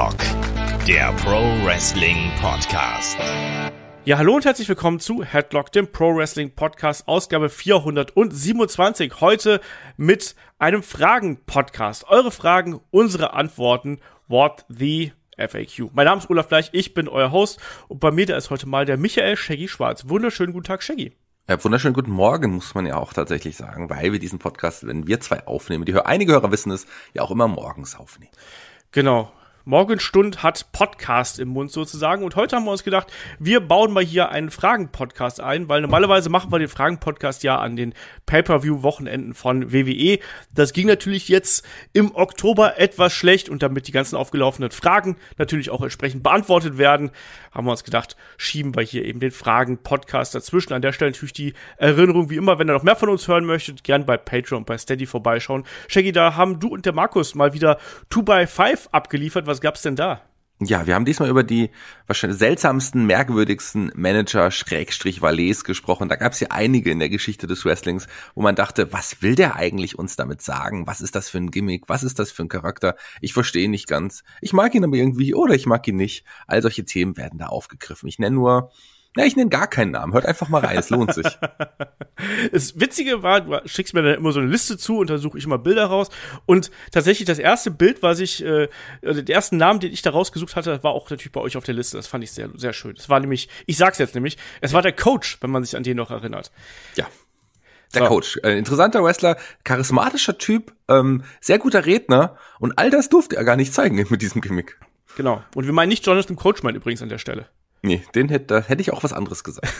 Headlock, der Pro Wrestling Podcast. Ja, hallo und herzlich willkommen zu Headlock, dem Pro Wrestling Podcast, Ausgabe 427. Heute mit einem Fragen-Podcast. Eure Fragen, unsere Antworten. What the FAQ. Mein Name ist Olaf Fleisch, ich bin euer Host und bei mir da ist heute mal der Michael Shaggy Schwarz. Wunderschönen guten Tag, Shaggy. Ja, wunderschönen guten Morgen, muss man ja auch tatsächlich sagen, weil wir diesen Podcast, wenn wir zwei aufnehmen, die einige Hörer wissen es, ja auch immer morgens aufnehmen. Genau. Morgenstund hat Podcast im Mund sozusagen. Und heute haben wir uns gedacht, wir bauen mal hier einen Fragen-Podcast ein, weil normalerweise machen wir den Fragen-Podcast ja an den Pay-Per-View-Wochenenden von WWE. Das ging natürlich jetzt im Oktober etwas schlecht und damit die ganzen aufgelaufenen Fragen natürlich auch entsprechend beantwortet werden, haben wir uns gedacht, schieben wir hier eben den Fragen-Podcast dazwischen. An der Stelle natürlich die Erinnerung, wie immer, wenn ihr noch mehr von uns hören möchtet, gern bei Patreon, bei Steady vorbeischauen. Shaggy, da haben du und der Markus mal wieder 2 x 5 abgeliefert. Was gab's denn da? Ja, wir haben diesmal über die wahrscheinlich seltsamsten, merkwürdigsten Manager Schrägstrich Valets gesprochen. Da gab es ja einige in der Geschichte des Wrestlings, wo man dachte, was will der eigentlich uns damit sagen? Was ist das für ein Gimmick? Was ist das für ein Charakter? Ich verstehe nicht ganz. Ich mag ihn aber irgendwie oder ich mag ihn nicht. All solche Themen werden da aufgegriffen. Ich nenne nur ja, ich nenne gar keinen Namen. Hört einfach mal rein, es lohnt sich. das Witzige war, du schickst mir dann immer so eine Liste zu und dann suche ich immer Bilder raus. Und tatsächlich das erste Bild, was ich, äh, also den ersten Namen, den ich da rausgesucht hatte, war auch natürlich bei euch auf der Liste. Das fand ich sehr, sehr schön. Es war nämlich, ich sag's jetzt nämlich, es war der Coach, wenn man sich an den noch erinnert. Ja. Der Coach, äh, interessanter Wrestler, charismatischer Typ, ähm, sehr guter Redner und all das durfte er gar nicht zeigen mit diesem Gimmick. Genau. Und wir meinen nicht Jonathan Coachman übrigens an der Stelle. Nee, den hätte, da hätte ich auch was anderes gesagt.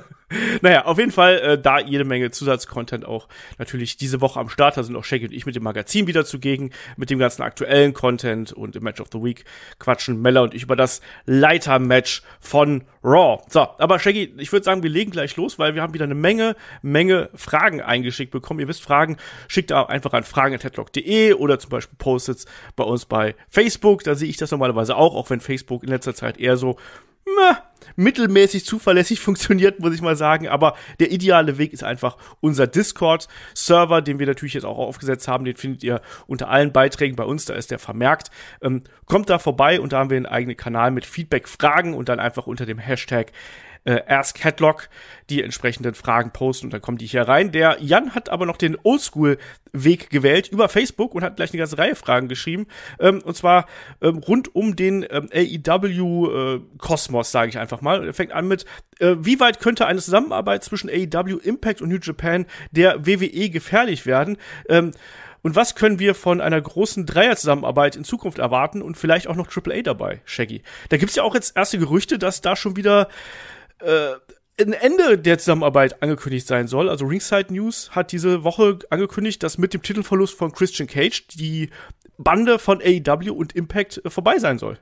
naja, auf jeden Fall äh, da jede Menge Zusatzcontent auch natürlich diese Woche am Start. Da sind auch Shaggy und ich mit dem Magazin wieder zugegen, mit dem ganzen aktuellen Content und im Match of the Week quatschen Mella und ich über das Leiter-Match von Raw. So, aber Shaggy, ich würde sagen, wir legen gleich los, weil wir haben wieder eine Menge, Menge Fragen eingeschickt bekommen. Ihr wisst, Fragen schickt einfach an fragen.headlock.de oder zum Beispiel post bei uns bei Facebook. Da sehe ich das normalerweise auch, auch wenn Facebook in letzter Zeit eher so meh, mittelmäßig zuverlässig funktioniert, muss ich mal sagen. Aber der ideale Weg ist einfach unser Discord-Server, den wir natürlich jetzt auch aufgesetzt haben. Den findet ihr unter allen Beiträgen bei uns, da ist der vermerkt. Ähm, kommt da vorbei und da haben wir einen eigenen Kanal mit Feedback, Fragen und dann einfach unter dem Hashtag äh, Ask Headlock die entsprechenden Fragen posten und dann kommen die hier rein. Der Jan hat aber noch den Oldschool-Weg gewählt über Facebook und hat gleich eine ganze Reihe Fragen geschrieben. Ähm, und zwar ähm, rund um den ähm, AEW-Kosmos, äh, sage ich einfach mal. Er fängt an mit, äh, wie weit könnte eine Zusammenarbeit zwischen AEW Impact und New Japan der WWE gefährlich werden? Ähm, und was können wir von einer großen Dreierzusammenarbeit in Zukunft erwarten und vielleicht auch noch AAA dabei, Shaggy? Da gibt's ja auch jetzt erste Gerüchte, dass da schon wieder äh, ein Ende der Zusammenarbeit angekündigt sein soll. Also Ringside News hat diese Woche angekündigt, dass mit dem Titelverlust von Christian Cage die Bande von AEW und Impact äh, vorbei sein soll.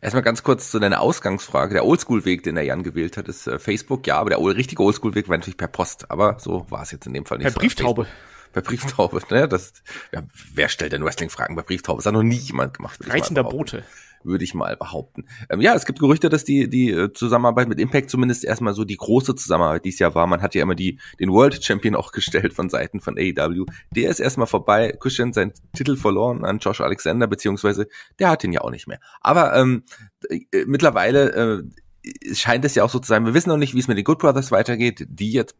Erstmal ganz kurz zu deiner Ausgangsfrage. Der Oldschool-Weg, den der Jan gewählt hat, ist äh, Facebook, ja, aber der richtige Oldschool-Weg war natürlich per Post, aber so war es jetzt in dem Fall nicht. Per Brieftaube. Facebook bei Brieftaube. Ne? Das, ja, wer stellt denn Wrestling-Fragen bei Brieftaube? Das hat noch nie jemand gemacht. Reizender Bote würde ich mal behaupten. Ähm, ja, es gibt Gerüchte, dass die, die äh, Zusammenarbeit mit Impact zumindest erstmal so die große Zusammenarbeit dieses Jahr war. Man hat ja immer die, den World Champion auch gestellt von Seiten von AEW. Der ist erstmal vorbei. Christian seinen Titel verloren an Josh Alexander, beziehungsweise der hat ihn ja auch nicht mehr. Aber ähm, äh, mittlerweile äh, scheint es ja auch so zu sein, wir wissen noch nicht, wie es mit den Good Brothers weitergeht. Die jetzt,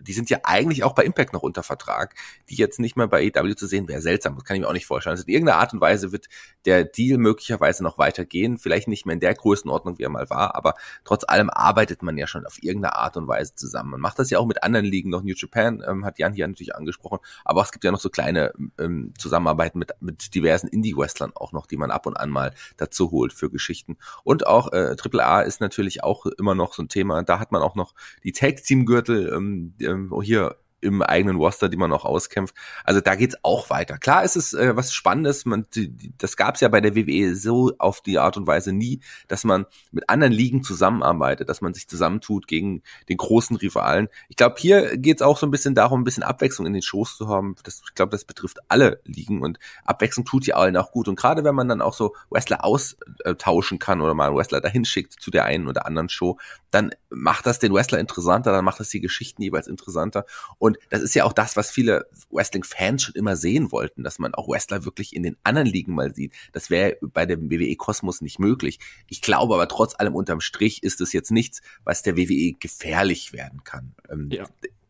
die sind ja eigentlich auch bei Impact noch unter Vertrag. Die jetzt nicht mehr bei EW zu sehen, wäre seltsam. Das kann ich mir auch nicht vorstellen. Also in irgendeiner Art und Weise wird der Deal möglicherweise noch weitergehen. Vielleicht nicht mehr in der Größenordnung, wie er mal war, aber trotz allem arbeitet man ja schon auf irgendeine Art und Weise zusammen. Man macht das ja auch mit anderen Ligen. Noch New Japan ähm, hat Jan hier natürlich angesprochen. Aber es gibt ja noch so kleine ähm, Zusammenarbeiten mit, mit diversen Indie-Wrestlern auch noch, die man ab und an mal dazu holt für Geschichten. Und auch äh, AAA ist natürlich natürlich auch immer noch so ein Thema. Da hat man auch noch die Tag Team Gürtel ähm, ähm, hier im eigenen Roster, die man auch auskämpft. Also da geht's auch weiter. Klar ist es äh, was Spannendes. Man, die, das gab's ja bei der WWE so auf die Art und Weise nie, dass man mit anderen Ligen zusammenarbeitet, dass man sich zusammentut gegen den großen Rivalen. Ich glaube, hier geht's auch so ein bisschen darum, ein bisschen Abwechslung in den Shows zu haben. Das, ich glaube, das betrifft alle Ligen und Abwechslung tut ja allen auch gut. Und gerade wenn man dann auch so Wrestler austauschen kann oder mal einen Wrestler dahin schickt zu der einen oder anderen Show, dann macht das den Wrestler interessanter, dann macht das die Geschichten jeweils interessanter. Und und das ist ja auch das, was viele Wrestling-Fans schon immer sehen wollten, dass man auch Wrestler wirklich in den anderen Ligen mal sieht. Das wäre bei dem WWE-Kosmos nicht möglich. Ich glaube aber trotz allem unterm Strich ist es jetzt nichts, was der WWE gefährlich werden kann. Ähm, ja.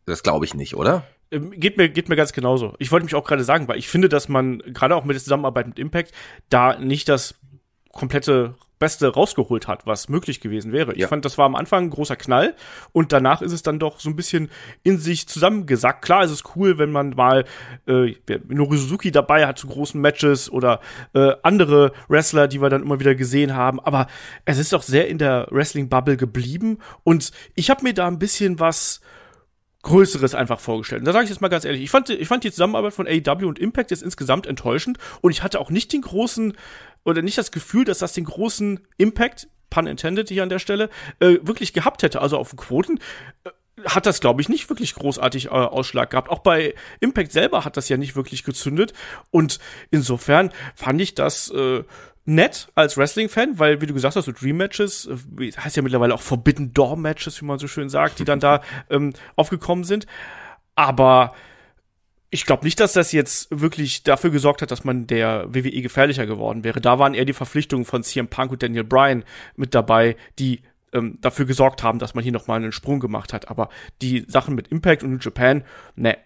Das glaube ich nicht, oder? Ähm, geht mir, geht mir ganz genauso. Ich wollte mich auch gerade sagen, weil ich finde, dass man gerade auch mit der Zusammenarbeit mit Impact da nicht das komplette Beste rausgeholt hat, was möglich gewesen wäre. Ja. Ich fand, das war am Anfang ein großer Knall und danach ist es dann doch so ein bisschen in sich zusammengesackt. Klar ist es cool, wenn man mal äh, Norizuki dabei hat zu großen Matches oder äh, andere Wrestler, die wir dann immer wieder gesehen haben, aber es ist doch sehr in der Wrestling-Bubble geblieben und ich habe mir da ein bisschen was Größeres einfach vorgestellt. Und da sage ich jetzt mal ganz ehrlich, ich fand, ich fand die Zusammenarbeit von AEW und Impact jetzt insgesamt enttäuschend und ich hatte auch nicht den großen oder nicht das Gefühl, dass das den großen Impact, pun intended hier an der Stelle, äh, wirklich gehabt hätte. Also auf Quoten äh, hat das, glaube ich, nicht wirklich großartig äh, Ausschlag gehabt. Auch bei Impact selber hat das ja nicht wirklich gezündet. Und insofern fand ich das äh, nett als Wrestling-Fan, weil, wie du gesagt hast, so Dream-Matches, äh, heißt ja mittlerweile auch Forbidden Door-Matches, wie man so schön sagt, die dann da ähm, aufgekommen sind. Aber ich glaube nicht, dass das jetzt wirklich dafür gesorgt hat, dass man der WWE gefährlicher geworden wäre. Da waren eher die Verpflichtungen von CM Punk und Daniel Bryan mit dabei, die ähm, dafür gesorgt haben, dass man hier nochmal einen Sprung gemacht hat. Aber die Sachen mit Impact und Japan, ne,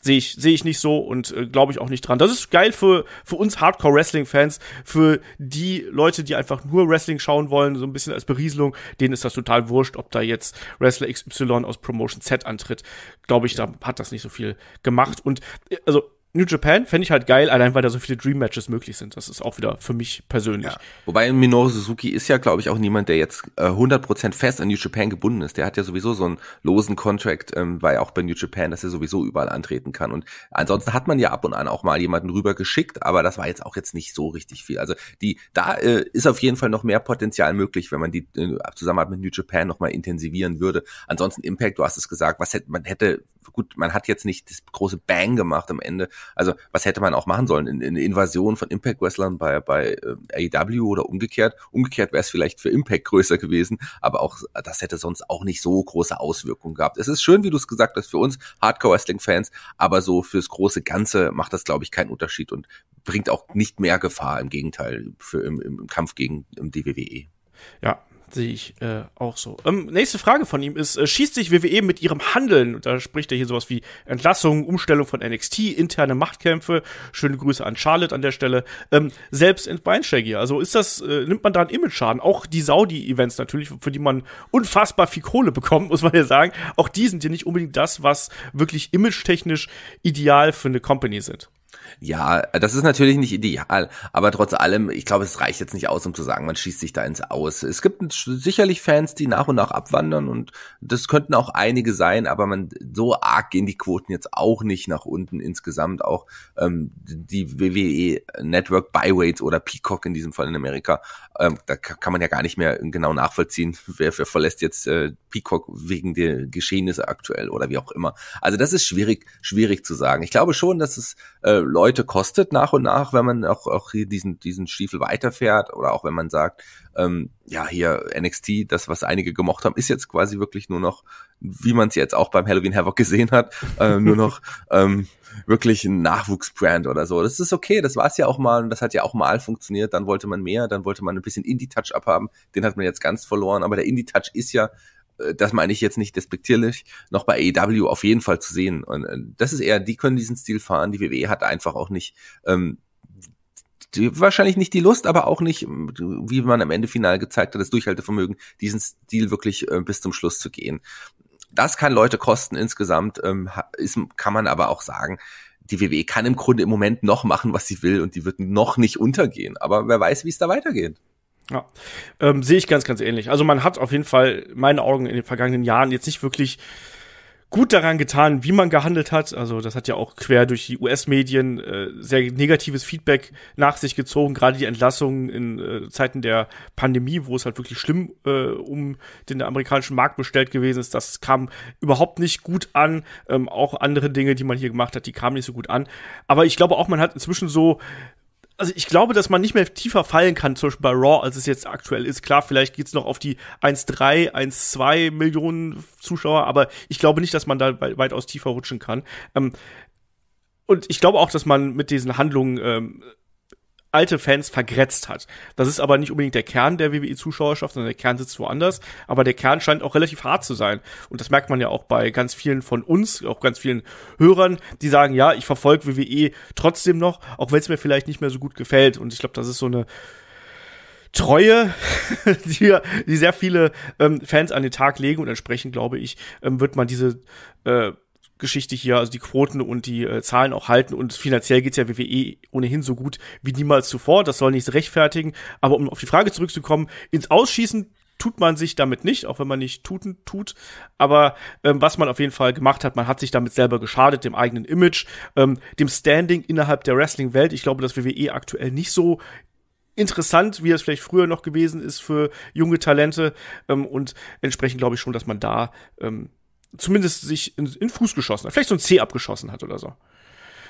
Sehe ich, sehe ich nicht so und äh, glaube ich auch nicht dran. Das ist geil für, für uns Hardcore-Wrestling-Fans, für die Leute, die einfach nur Wrestling schauen wollen, so ein bisschen als Berieselung, denen ist das total wurscht, ob da jetzt Wrestler XY aus Promotion Z antritt. Glaube ich, da hat das nicht so viel gemacht. Und äh, also New Japan fände ich halt geil, allein weil da so viele Dream Matches möglich sind. Das ist auch wieder für mich persönlich. Ja. Wobei Minoru Suzuki ist ja, glaube ich, auch niemand, der jetzt äh, 100% fest an New Japan gebunden ist. Der hat ja sowieso so einen losen Contract, ähm, weil auch bei New Japan, dass er sowieso überall antreten kann. Und ansonsten hat man ja ab und an auch mal jemanden rüber geschickt, aber das war jetzt auch jetzt nicht so richtig viel. Also die, da äh, ist auf jeden Fall noch mehr Potenzial möglich, wenn man die äh, Zusammenarbeit mit New Japan nochmal intensivieren würde. Ansonsten Impact, du hast es gesagt, was hätte, man hätte gut, man hat jetzt nicht das große Bang gemacht am Ende. Also, was hätte man auch machen sollen? Eine, eine Invasion von Impact Wrestlern bei, bei äh, AEW oder umgekehrt. Umgekehrt wäre es vielleicht für Impact größer gewesen, aber auch das hätte sonst auch nicht so große Auswirkungen gehabt. Es ist schön, wie du es gesagt hast, für uns Hardcore Wrestling Fans, aber so fürs große Ganze macht das, glaube ich, keinen Unterschied und bringt auch nicht mehr Gefahr, im Gegenteil, für, im, im Kampf gegen im DWWE. Ja, Sehe ich äh, auch so. Ähm, nächste Frage von ihm ist, äh, schießt sich WWE mit ihrem Handeln, und da spricht er hier sowas wie Entlassungen, Umstellung von NXT, interne Machtkämpfe, schöne Grüße an Charlotte an der Stelle, ähm, selbst in Beinschläge. Also ist das, äh, nimmt man da einen Image-Schaden? Auch die Saudi-Events natürlich, für die man unfassbar viel Kohle bekommt, muss man ja sagen. Auch die sind ja nicht unbedingt das, was wirklich image-technisch ideal für eine Company sind. Ja, das ist natürlich nicht ideal, aber trotz allem, ich glaube, es reicht jetzt nicht aus, um zu sagen, man schießt sich da ins Aus. Es gibt sicherlich Fans, die nach und nach abwandern und das könnten auch einige sein, aber man so arg gehen die Quoten jetzt auch nicht nach unten insgesamt. Auch ähm, die WWE Network Byweights oder Peacock in diesem Fall in Amerika, ähm, da kann man ja gar nicht mehr genau nachvollziehen, wer, wer verlässt jetzt äh, Peacock wegen der Geschehnisse aktuell oder wie auch immer. Also das ist schwierig, schwierig zu sagen. Ich glaube schon, dass es äh, Leute kostet nach und nach, wenn man auch, auch hier diesen, diesen Stiefel weiterfährt oder auch wenn man sagt, ähm, ja, hier NXT, das, was einige gemocht haben, ist jetzt quasi wirklich nur noch, wie man es jetzt auch beim Halloween Havoc gesehen hat, äh, nur noch ähm, wirklich ein Nachwuchsbrand oder so. Das ist okay, das war es ja auch mal und das hat ja auch mal funktioniert. Dann wollte man mehr, dann wollte man ein bisschen Indie-Touch abhaben, den hat man jetzt ganz verloren, aber der Indie-Touch ist ja äh, das meine ich jetzt nicht despektierlich, noch bei AEW auf jeden Fall zu sehen. Und äh, das ist eher, die können diesen Stil fahren, die WWE hat einfach auch nicht, ähm, die, wahrscheinlich nicht die Lust, aber auch nicht, ähm, wie man am Ende final gezeigt hat, das Durchhaltevermögen, diesen Stil wirklich äh, bis zum Schluss zu gehen. Das kann Leute kosten insgesamt, ähm, ist, kann man aber auch sagen, die WWE kann im Grunde im Moment noch machen, was sie will und die wird noch nicht untergehen. Aber wer weiß, wie es da weitergeht. Ja, ähm, sehe ich ganz, ganz ähnlich. Also man hat auf jeden Fall, meine Augen in den vergangenen Jahren jetzt nicht wirklich gut daran getan, wie man gehandelt hat. Also das hat ja auch quer durch die US-Medien äh, sehr negatives Feedback nach sich gezogen, gerade die Entlassungen in äh, Zeiten der Pandemie, wo es halt wirklich schlimm äh, um den amerikanischen Markt bestellt gewesen ist. Das kam überhaupt nicht gut an. Ähm, auch andere Dinge, die man hier gemacht hat, die kamen nicht so gut an. Aber ich glaube auch, man hat inzwischen so also ich glaube, dass man nicht mehr tiefer fallen kann, zum Beispiel bei Raw, als es jetzt aktuell ist. Klar, vielleicht geht's noch auf die 1,3, 1,2 Millionen Zuschauer, aber ich glaube nicht, dass man da weitaus tiefer rutschen kann. Ähm, und ich glaube auch, dass man mit diesen Handlungen ähm, alte Fans vergrätzt hat. Das ist aber nicht unbedingt der Kern der WWE-Zuschauerschaft, sondern der Kern sitzt woanders. Aber der Kern scheint auch relativ hart zu sein. Und das merkt man ja auch bei ganz vielen von uns, auch ganz vielen Hörern, die sagen, ja, ich verfolge WWE trotzdem noch, auch wenn es mir vielleicht nicht mehr so gut gefällt. Und ich glaube, das ist so eine Treue, die, die sehr viele ähm, Fans an den Tag legen. Und entsprechend, glaube ich, ähm, wird man diese äh, Geschichte hier, also die Quoten und die äh, Zahlen auch halten. Und finanziell geht's ja WWE ohnehin so gut wie niemals zuvor. Das soll nichts rechtfertigen. Aber um auf die Frage zurückzukommen, ins Ausschießen tut man sich damit nicht, auch wenn man nicht tuten tut. Aber ähm, was man auf jeden Fall gemacht hat, man hat sich damit selber geschadet, dem eigenen Image, ähm, dem Standing innerhalb der Wrestling-Welt. Ich glaube, dass WWE aktuell nicht so interessant, wie es vielleicht früher noch gewesen ist für junge Talente. Ähm, und entsprechend glaube ich schon, dass man da ähm, zumindest sich in, in Fuß geschossen hat, vielleicht so ein C abgeschossen hat oder so.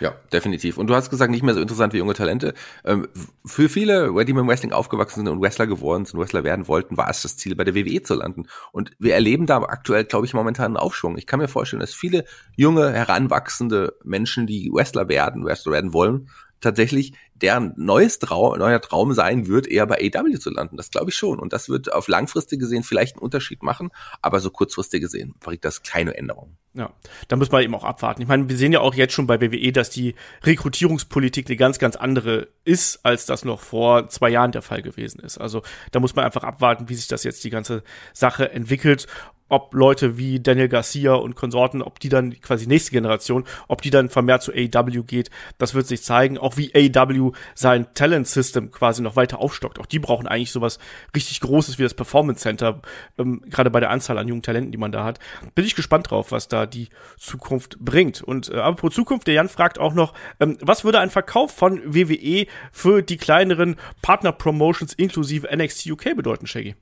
Ja, definitiv. Und du hast gesagt, nicht mehr so interessant wie junge Talente. Ähm, für viele, die mit dem Wrestling aufgewachsen sind und Wrestler geworden sind, Wrestler werden wollten, war es das Ziel, bei der WWE zu landen. Und wir erleben da aktuell, glaube ich, momentan einen Aufschwung. Ich kann mir vorstellen, dass viele junge, heranwachsende Menschen, die Wrestler werden, Wrestler werden wollen, tatsächlich deren neues Traum, neuer Traum sein wird, eher bei AW zu landen. Das glaube ich schon. Und das wird auf langfristig gesehen vielleicht einen Unterschied machen, aber so kurzfristig gesehen bringt das keine Änderung. Ja, da muss man eben auch abwarten. Ich meine, wir sehen ja auch jetzt schon bei WWE, dass die Rekrutierungspolitik eine ganz, ganz andere ist, als das noch vor zwei Jahren der Fall gewesen ist. Also da muss man einfach abwarten, wie sich das jetzt die ganze Sache entwickelt ob Leute wie Daniel Garcia und Konsorten, ob die dann quasi nächste Generation, ob die dann vermehrt zu AEW geht, das wird sich zeigen. Auch wie AEW sein Talent-System quasi noch weiter aufstockt. Auch die brauchen eigentlich sowas richtig Großes wie das Performance Center, ähm, gerade bei der Anzahl an jungen Talenten, die man da hat. Bin ich gespannt drauf, was da die Zukunft bringt. Und äh, apropos Zukunft, der Jan fragt auch noch, ähm, was würde ein Verkauf von WWE für die kleineren Partner-Promotions inklusive NXT UK bedeuten, Shaggy?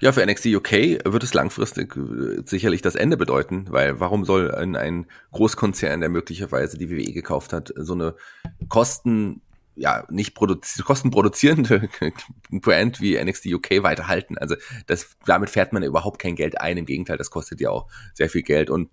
Ja, für NXT UK wird es langfristig äh, sicherlich das Ende bedeuten, weil warum soll ein, ein Großkonzern, der möglicherweise die WWE gekauft hat, so eine Kosten ja nicht produzi kostenproduzierende Brand wie NXT UK weiterhalten. Also das, damit fährt man ja überhaupt kein Geld ein. Im Gegenteil, das kostet ja auch sehr viel Geld. Und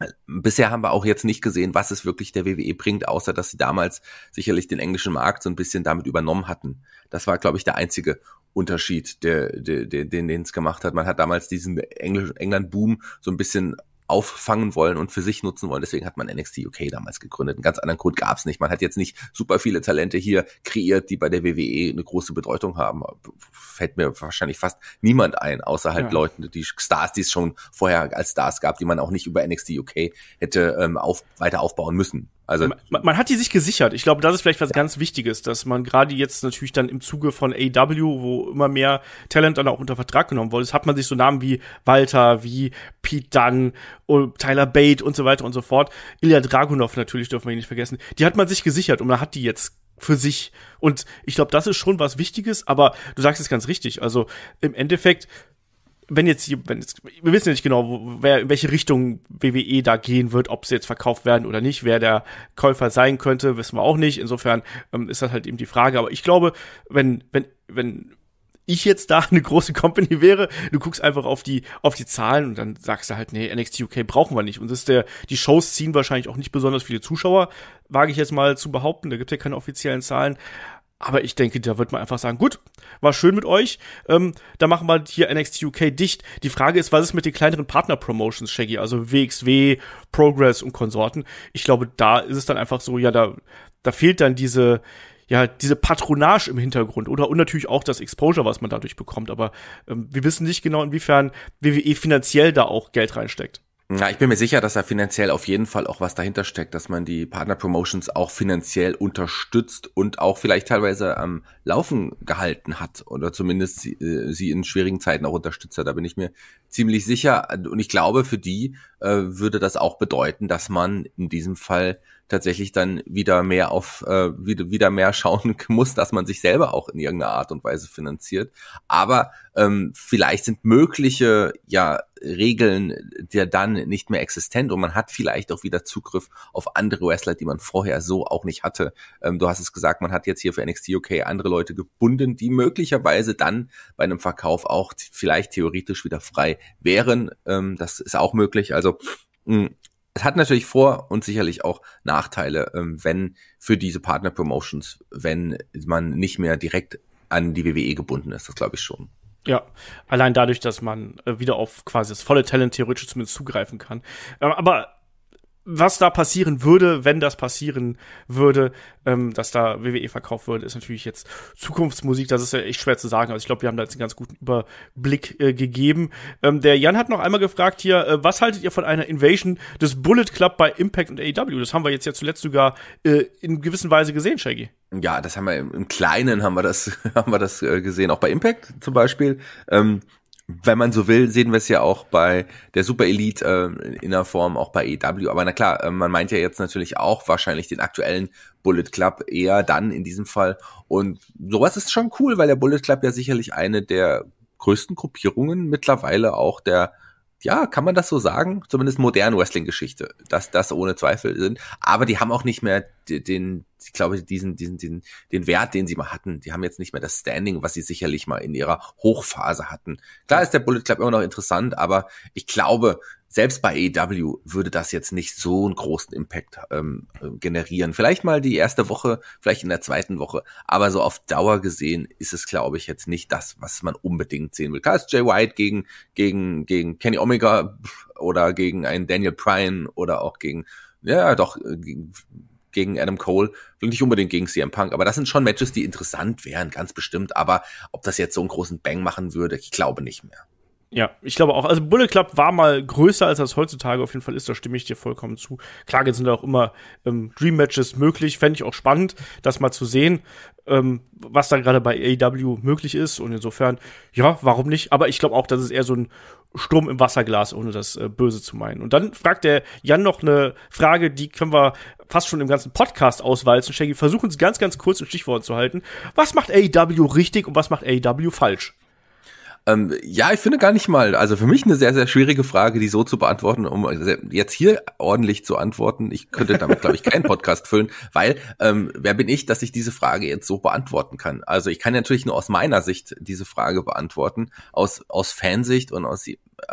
äh, bisher haben wir auch jetzt nicht gesehen, was es wirklich der WWE bringt, außer dass sie damals sicherlich den englischen Markt so ein bisschen damit übernommen hatten. Das war, glaube ich, der einzige Unterschied, der, der, der den es gemacht hat. Man hat damals diesen Englisch, England-Boom so ein bisschen auffangen wollen und für sich nutzen wollen. Deswegen hat man NXT UK damals gegründet. Einen ganz anderen Grund gab es nicht. Man hat jetzt nicht super viele Talente hier kreiert, die bei der WWE eine große Bedeutung haben. Fällt mir wahrscheinlich fast niemand ein, außer halt ja. Leuten, die Stars, die es schon vorher als Stars gab, die man auch nicht über NXT UK hätte ähm, auf, weiter aufbauen müssen. Also man, man, hat die sich gesichert. Ich glaube, das ist vielleicht was ja. ganz Wichtiges, dass man gerade jetzt natürlich dann im Zuge von AW, wo immer mehr Talent dann auch unter Vertrag genommen wurde, hat man sich so Namen wie Walter, wie Pete Dunn, oh, Tyler Bate und so weiter und so fort. Ilya Dragunov natürlich dürfen wir nicht vergessen. Die hat man sich gesichert und man hat die jetzt für sich. Und ich glaube, das ist schon was Wichtiges, aber du sagst es ganz richtig. Also im Endeffekt wenn jetzt, wenn jetzt, wir wissen ja nicht genau, wo, wer, in welche Richtung WWE da gehen wird, ob sie jetzt verkauft werden oder nicht, wer der Käufer sein könnte, wissen wir auch nicht. Insofern ähm, ist das halt eben die Frage. Aber ich glaube, wenn, wenn, wenn ich jetzt da eine große Company wäre, du guckst einfach auf die, auf die Zahlen und dann sagst du halt, nee, NXT UK brauchen wir nicht. Und das ist der, die Shows ziehen wahrscheinlich auch nicht besonders viele Zuschauer, wage ich jetzt mal zu behaupten. Da gibt es ja keine offiziellen Zahlen. Aber ich denke, da wird man einfach sagen, gut, war schön mit euch, ähm, da machen wir hier NXT UK dicht. Die Frage ist, was ist mit den kleineren Partner-Promotions, Shaggy, also WXW, Progress und Konsorten? Ich glaube, da ist es dann einfach so, ja, da, da fehlt dann diese, ja, diese Patronage im Hintergrund oder und natürlich auch das Exposure, was man dadurch bekommt. Aber ähm, wir wissen nicht genau, inwiefern WWE finanziell da auch Geld reinsteckt. Na, ich bin mir sicher, dass da finanziell auf jeden Fall auch was dahinter steckt, dass man die Partner Promotions auch finanziell unterstützt und auch vielleicht teilweise am Laufen gehalten hat oder zumindest sie, äh, sie in schwierigen Zeiten auch unterstützt hat. Da bin ich mir ziemlich sicher. Und ich glaube, für die äh, würde das auch bedeuten, dass man in diesem Fall tatsächlich dann wieder mehr auf, äh, wieder, wieder mehr schauen muss, dass man sich selber auch in irgendeiner Art und Weise finanziert. Aber ähm, vielleicht sind mögliche ja Regeln der dann nicht mehr existent und man hat vielleicht auch wieder Zugriff auf andere Wrestler, die man vorher so auch nicht hatte. Ähm, du hast es gesagt, man hat jetzt hier für NXT UK andere Leute gebunden, die möglicherweise dann bei einem Verkauf auch vielleicht theoretisch wieder frei wären. Ähm, das ist auch möglich. Also mh, hm, es hat natürlich Vor- und sicherlich auch Nachteile, ähm, wenn für diese Partner-Promotions, wenn man nicht mehr direkt an die WWE gebunden ist, das glaube ich schon. Ja, allein dadurch, dass man äh, wieder auf quasi das volle Talent theoretisch zumindest zugreifen kann. Ähm, aber was da passieren würde, wenn das passieren würde, ähm, dass da WWE verkauft würde, ist natürlich jetzt Zukunftsmusik. Das ist ja echt schwer zu sagen. Also ich glaube, wir haben da jetzt einen ganz guten Überblick äh, gegeben. Ähm, der Jan hat noch einmal gefragt hier, äh, was haltet ihr von einer Invasion des Bullet Club bei Impact und AEW? Das haben wir jetzt ja zuletzt sogar äh, in gewisser Weise gesehen, Shaggy. Ja, das haben wir im, im Kleinen haben wir das haben wir das äh, gesehen, auch bei Impact zum Beispiel. Ähm wenn man so will, sehen wir es ja auch bei der Super Elite äh, in der Form, auch bei EW. Aber na klar, äh, man meint ja jetzt natürlich auch wahrscheinlich den aktuellen Bullet Club eher dann in diesem Fall. Und sowas ist schon cool, weil der Bullet Club ja sicherlich eine der größten Gruppierungen mittlerweile auch der ja, kann man das so sagen? Zumindest modernen Wrestling-Geschichte, dass das ohne Zweifel sind. Aber die haben auch nicht mehr den, ich glaube, diesen, diesen, diesen, den Wert, den sie mal hatten. Die haben jetzt nicht mehr das Standing, was sie sicherlich mal in ihrer Hochphase hatten. Klar ist der Bullet Club immer noch interessant, aber ich glaube, selbst bei AEW würde das jetzt nicht so einen großen Impact ähm, generieren. Vielleicht mal die erste Woche, vielleicht in der zweiten Woche, aber so auf Dauer gesehen ist es, glaube ich, jetzt nicht das, was man unbedingt sehen will. Klar ist Jay White gegen, gegen, gegen Kenny Omega oder gegen einen Daniel Bryan oder auch gegen, ja doch, äh, gegen, gegen Adam Cole, nicht unbedingt gegen CM Punk, aber das sind schon Matches, die interessant wären, ganz bestimmt, aber ob das jetzt so einen großen Bang machen würde, ich glaube nicht mehr. Ja, ich glaube auch. Also Bullet Club war mal größer, als das heutzutage auf jeden Fall ist. Da stimme ich dir vollkommen zu. Klar, jetzt sind da auch immer ähm, Dream Matches möglich. Fände ich auch spannend, das mal zu sehen, ähm, was da gerade bei AEW möglich ist. Und insofern, ja, warum nicht? Aber ich glaube auch, das ist eher so ein Sturm im Wasserglas, ohne das äh, Böse zu meinen. Und dann fragt der Jan noch eine Frage, die können wir fast schon im ganzen Podcast auswalzen. Shaggy, versuchen es ganz, ganz kurz in Stichworten zu halten. Was macht AEW richtig und was macht AEW falsch? Ähm, ja, ich finde gar nicht mal, also für mich eine sehr, sehr schwierige Frage, die so zu beantworten, um äh, jetzt hier ordentlich zu antworten. Ich könnte damit, glaube ich, keinen Podcast füllen, weil ähm, wer bin ich, dass ich diese Frage jetzt so beantworten kann? Also ich kann natürlich nur aus meiner Sicht diese Frage beantworten, aus, aus Fansicht und aus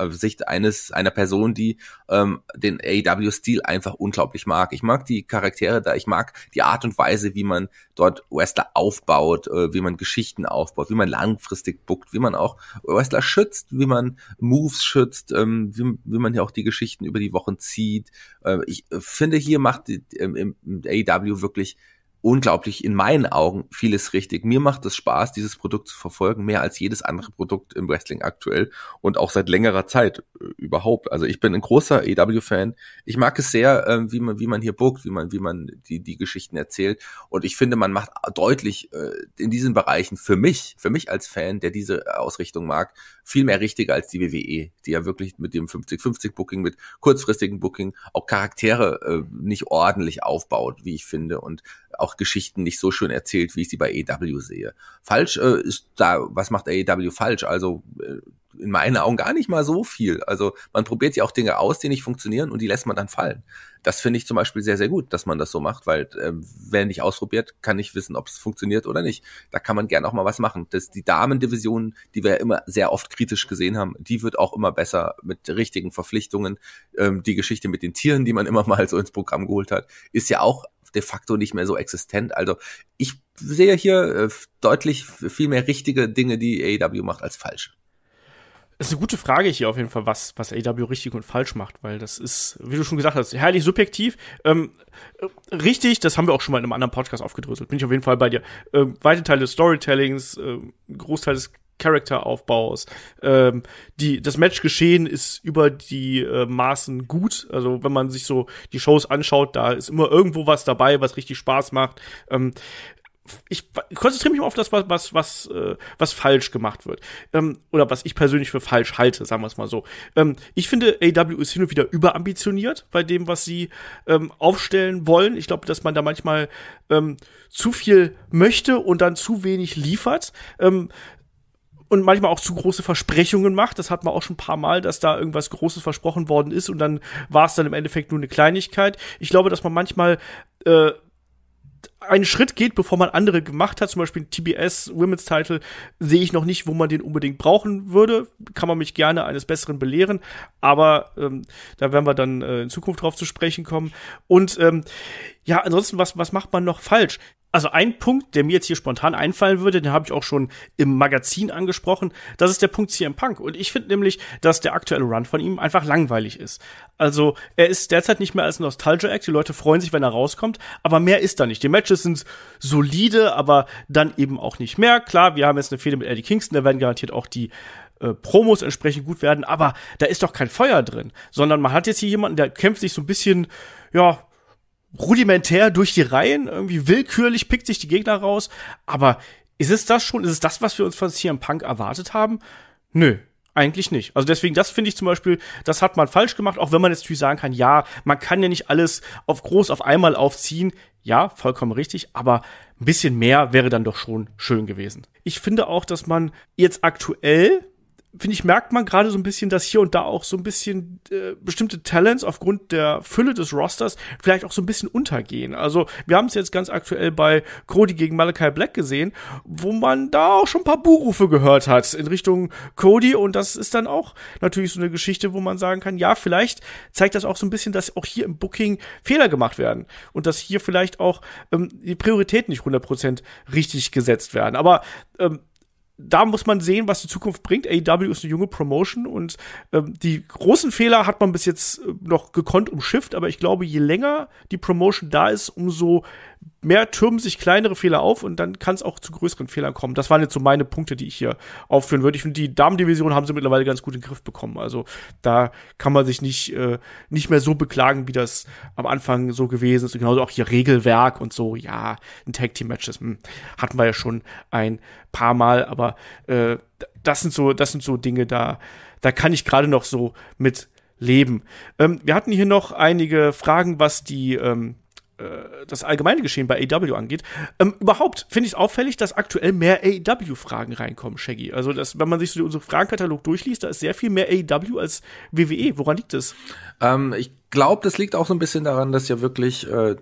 Sicht eines einer Person, die ähm, den AEW-Stil einfach unglaublich mag. Ich mag die Charaktere da, ich mag die Art und Weise, wie man dort Wrestler aufbaut, äh, wie man Geschichten aufbaut, wie man langfristig bookt, wie man auch Wrestler schützt, wie man Moves schützt, ähm, wie, wie man ja auch die Geschichten über die Wochen zieht. Äh, ich äh, finde, hier macht die, ähm, im AEW wirklich unglaublich in meinen Augen vieles richtig. Mir macht es Spaß, dieses Produkt zu verfolgen, mehr als jedes andere Produkt im Wrestling aktuell und auch seit längerer Zeit äh, überhaupt. Also ich bin ein großer EW-Fan. Ich mag es sehr, äh, wie man wie man hier bookt, wie man wie man die die Geschichten erzählt. Und ich finde, man macht deutlich äh, in diesen Bereichen für mich, für mich als Fan, der diese Ausrichtung mag, viel mehr richtig als die WWE, die ja wirklich mit dem 50-50 Booking, mit kurzfristigen Booking auch Charaktere äh, nicht ordentlich aufbaut, wie ich finde und auch Geschichten nicht so schön erzählt, wie ich sie bei EW sehe. Falsch äh, ist da, was macht AEW falsch? Also äh, in meinen Augen gar nicht mal so viel. Also man probiert ja auch Dinge aus, die nicht funktionieren und die lässt man dann fallen. Das finde ich zum Beispiel sehr, sehr gut, dass man das so macht, weil äh, wer nicht ausprobiert, kann nicht wissen, ob es funktioniert oder nicht. Da kann man gerne auch mal was machen. Das, die Damendivision, die wir ja immer sehr oft kritisch gesehen haben, die wird auch immer besser mit richtigen Verpflichtungen. Ähm, die Geschichte mit den Tieren, die man immer mal so ins Programm geholt hat, ist ja auch de facto nicht mehr so existent. Also ich sehe hier äh, deutlich viel mehr richtige Dinge, die AEW macht, als falsche. Das ist eine gute Frage hier auf jeden Fall, was, was AW e richtig und falsch macht, weil das ist, wie du schon gesagt hast, herrlich subjektiv. Ähm, äh, richtig, das haben wir auch schon mal in einem anderen Podcast aufgedröselt, bin ich auf jeden Fall bei dir. Ähm, weite Teile des Storytellings, ähm, Großteil des Charakteraufbaus. Ähm, die, das Matchgeschehen ist über die äh, Maßen gut. Also wenn man sich so die Shows anschaut, da ist immer irgendwo was dabei, was richtig Spaß macht. Ähm, ich konzentriere mich mal auf das, was, was, was, äh, was falsch gemacht wird. Ähm, oder was ich persönlich für falsch halte, sagen wir es mal so. Ähm, ich finde, AW ist hin und wieder überambitioniert bei dem, was sie ähm, aufstellen wollen. Ich glaube, dass man da manchmal ähm, zu viel möchte und dann zu wenig liefert. Ähm, und manchmal auch zu große Versprechungen macht. Das hat man auch schon ein paar Mal, dass da irgendwas Großes versprochen worden ist und dann war es dann im Endeffekt nur eine Kleinigkeit. Ich glaube, dass man manchmal äh, einen Schritt geht, bevor man andere gemacht hat. Zum Beispiel TBS Women's Title sehe ich noch nicht, wo man den unbedingt brauchen würde. Kann man mich gerne eines Besseren belehren, aber ähm, da werden wir dann äh, in Zukunft drauf zu sprechen kommen. Und ähm, ja, ansonsten, was, was macht man noch falsch? also ein Punkt, der mir jetzt hier spontan einfallen würde, den habe ich auch schon im Magazin angesprochen, das ist der Punkt CM Punk. Und ich finde nämlich, dass der aktuelle Run von ihm einfach langweilig ist. Also er ist derzeit nicht mehr als ein Nostalgia-Act, die Leute freuen sich, wenn er rauskommt, aber mehr ist da nicht. Die Matches sind solide, aber dann eben auch nicht mehr. Klar, wir haben jetzt eine Fehde mit Eddie Kingston, da werden garantiert auch die äh, Promos entsprechend gut werden, aber da ist doch kein Feuer drin, sondern man hat jetzt hier jemanden, der kämpft sich so ein bisschen, ja, rudimentär durch die Reihen, irgendwie willkürlich pickt sich die Gegner raus. Aber ist es das schon? Ist es das, was wir uns von CM Punk erwartet haben? Nö, eigentlich nicht. Also deswegen, das finde ich zum Beispiel, das hat man falsch gemacht, auch wenn man jetzt natürlich sagen kann, ja, man kann ja nicht alles auf groß auf einmal aufziehen. Ja, vollkommen richtig, aber ein bisschen mehr wäre dann doch schon schön gewesen. Ich finde auch, dass man jetzt aktuell finde ich, merkt man gerade so ein bisschen, dass hier und da auch so ein bisschen äh, bestimmte Talents aufgrund der Fülle des Rosters vielleicht auch so ein bisschen untergehen. Also wir haben es jetzt ganz aktuell bei Cody gegen Malachi Black gesehen, wo man da auch schon ein paar Buhrufe gehört hat in Richtung Cody und das ist dann auch natürlich so eine Geschichte, wo man sagen kann, ja, vielleicht zeigt das auch so ein bisschen, dass auch hier im Booking Fehler gemacht werden und dass hier vielleicht auch ähm, die Prioritäten nicht 100% richtig gesetzt werden. Aber ähm, da muss man sehen, was die Zukunft bringt. AEW ist eine junge Promotion und ähm, die großen Fehler hat man bis jetzt äh, noch gekonnt umschifft, aber ich glaube, je länger die Promotion da ist, umso mehr türmen sich kleinere Fehler auf und dann kann es auch zu größeren Fehlern kommen. Das waren jetzt so meine Punkte, die ich hier aufführen würde. Ich finde, die Damendivision haben sie mittlerweile ganz gut in den Griff bekommen. Also da kann man sich nicht, äh, nicht mehr so beklagen, wie das am Anfang so gewesen ist. Und genauso auch hier Regelwerk und so. Ja, ein Tag-Team-Match, das hm, hatten wir ja schon ein paar Mal, aber äh, das sind so, das sind so Dinge, da, da kann ich gerade noch so mit leben. Ähm, wir hatten hier noch einige Fragen, was die ähm, äh, das allgemeine Geschehen bei AEW angeht. Ähm, überhaupt finde ich es auffällig, dass aktuell mehr AEW-Fragen reinkommen, Shaggy. Also, dass, wenn man sich so unseren Fragenkatalog durchliest, da ist sehr viel mehr AEW als WWE. Woran liegt das? Ähm, ich glaube, das liegt auch so ein bisschen daran, dass ja wirklich äh,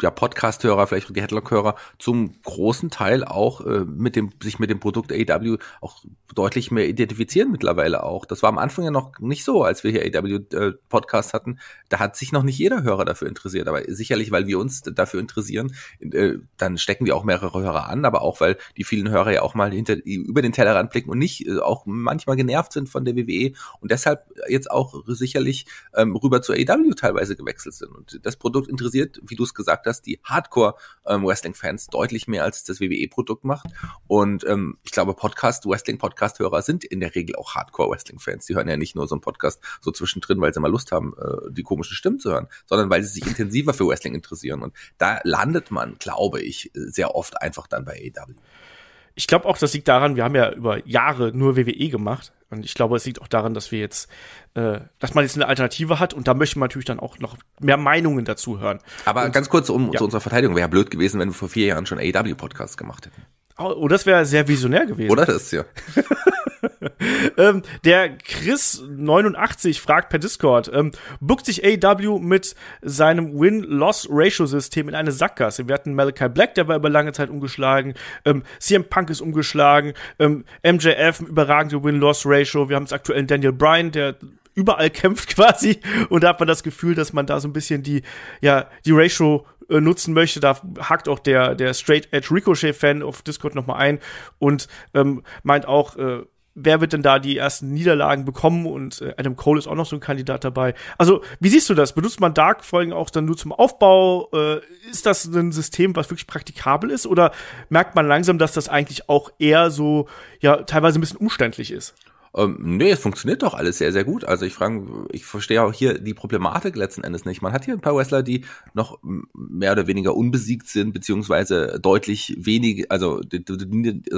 ja, Podcast-Hörer, vielleicht die Headlock-Hörer zum großen Teil auch äh, mit dem, sich mit dem Produkt AEW auch deutlich mehr identifizieren mittlerweile auch. Das war am Anfang ja noch nicht so, als wir hier AEW-Podcast äh, hatten. Da hat sich noch nicht jeder Hörer dafür interessiert. Aber sicherlich, weil wir uns dafür interessieren, äh, dann stecken wir auch mehrere Hörer an, aber auch, weil die vielen Hörer ja auch mal hinter, über den Tellerrand blicken und nicht äh, auch manchmal genervt sind von der WWE und deshalb jetzt auch sicherlich ähm, rüber zu AEW teilweise gewechselt sind. Und das Produkt interessiert, wie du es gesagt hast, die Hardcore-Wrestling-Fans ähm, deutlich mehr, als das WWE-Produkt macht. Und ähm, ich glaube, Podcast, Wrestling-Podcast-Hörer sind in der Regel auch Hardcore-Wrestling-Fans. Die hören ja nicht nur so einen Podcast so zwischendrin, weil sie mal Lust haben, äh, die komischen Stimmen zu hören, sondern weil sie sich intensiver für Wrestling interessieren. Und da landet man, glaube ich, sehr oft einfach dann bei AEW ich glaube auch, das liegt daran, wir haben ja über Jahre nur WWE gemacht. Und ich glaube, es liegt auch daran, dass wir jetzt, äh, dass man jetzt eine Alternative hat und da möchte man natürlich dann auch noch mehr Meinungen dazu hören. Aber und, ganz kurz um ja. zu unserer Verteidigung, wäre ja blöd gewesen, wenn wir vor vier Jahren schon aew podcast gemacht hätten. Oh, oh, das wäre sehr visionär gewesen. Oder das, ja. ähm, der Chris89 fragt per Discord, ähm, buckt sich AW mit seinem Win-Loss-Ratio-System in eine Sackgasse? Wir hatten Malachi Black, der war über lange Zeit umgeschlagen, ähm, CM Punk ist umgeschlagen, ähm, MJF, überragende Win-Loss-Ratio, wir haben es aktuell Daniel Bryan, der überall kämpft quasi und da hat man das Gefühl, dass man da so ein bisschen die ja die Ratio äh, nutzen möchte. Da hakt auch der der Straight Edge Ricochet Fan auf Discord nochmal ein und ähm, meint auch äh, wer wird denn da die ersten Niederlagen bekommen? Und äh, Adam Cole ist auch noch so ein Kandidat dabei. Also, wie siehst du das? Benutzt man Dark folgen auch dann nur zum Aufbau? Äh, ist das ein System, was wirklich praktikabel ist? Oder merkt man langsam, dass das eigentlich auch eher so, ja, teilweise ein bisschen umständlich ist? Ähm, nee, es funktioniert doch alles sehr, sehr gut. Also ich frage, ich verstehe auch hier die Problematik letzten Endes nicht. Man hat hier ein paar Wrestler, die noch mehr oder weniger unbesiegt sind, beziehungsweise deutlich wenig, also, also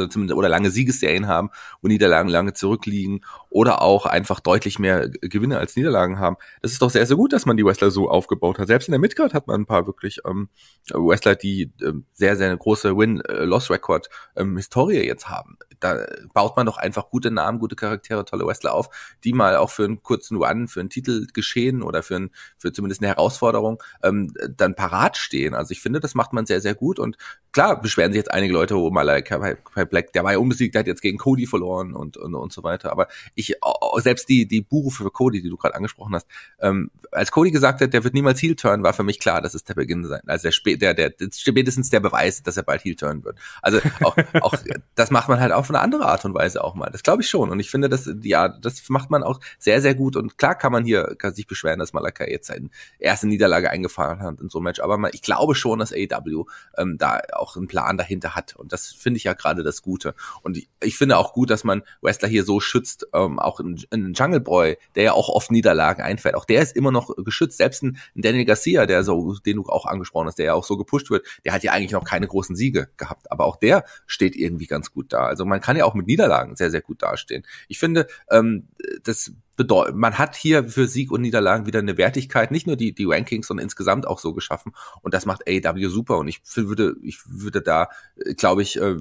zumindest oder lange Siegesserien haben und Niederlagen lange zurückliegen oder auch einfach deutlich mehr Gewinne als Niederlagen haben. Das ist doch sehr, sehr gut, dass man die Wrestler so aufgebaut hat. Selbst in der Midcard hat man ein paar wirklich ähm, Wrestler, die ähm, sehr, sehr große Win-Loss-Record-Historie äh, ähm, jetzt haben. Da baut man doch einfach gute Namen, gute Charaktere Charaktere, tolle Wrestler auf, die mal auch für einen kurzen One, für einen Titel geschehen oder für, ein, für zumindest eine Herausforderung ähm, dann parat stehen. Also ich finde, das macht man sehr, sehr gut. Und klar beschweren sich jetzt einige Leute, oh, Malaika bei Black, der war ja unbesiegt, der hat jetzt gegen Cody verloren und, und, und so weiter. Aber ich, selbst die, die Buhrufe für Cody, die du gerade angesprochen hast, ähm, als Cody gesagt hat, der wird niemals Heel turn, war für mich klar, dass es der Beginn sein. Also der, der, der spätestens der Beweis, dass er bald Heel turn wird. Also auch, auch das macht man halt auf eine andere Art und Weise auch mal. Das glaube ich schon. Und ich finde, das, ja, das macht man auch sehr, sehr gut. Und klar kann man hier kann sich beschweren, dass Malakai jetzt seine erste Niederlage eingefahren hat in so einem Match. Aber man, ich glaube schon, dass AEW ähm, da auch einen Plan dahinter hat. Und das finde ich ja gerade das Gute. Und ich, ich, finde auch gut, dass man Wrestler hier so schützt, ähm, auch in, in Jungle Boy, der ja auch oft Niederlagen einfällt. Auch der ist immer noch geschützt. Selbst ein Daniel Garcia, der so, den du auch angesprochen hast, der ja auch so gepusht wird, der hat ja eigentlich noch keine großen Siege gehabt. Aber auch der steht irgendwie ganz gut da. Also man kann ja auch mit Niederlagen sehr, sehr gut dastehen. Ich finde, ähm, das bedeutet, man hat hier für Sieg und Niederlagen wieder eine Wertigkeit, nicht nur die, die Rankings, sondern insgesamt auch so geschaffen. Und das macht AEW super. Und ich würde, ich würde da, äh, glaube ich, äh,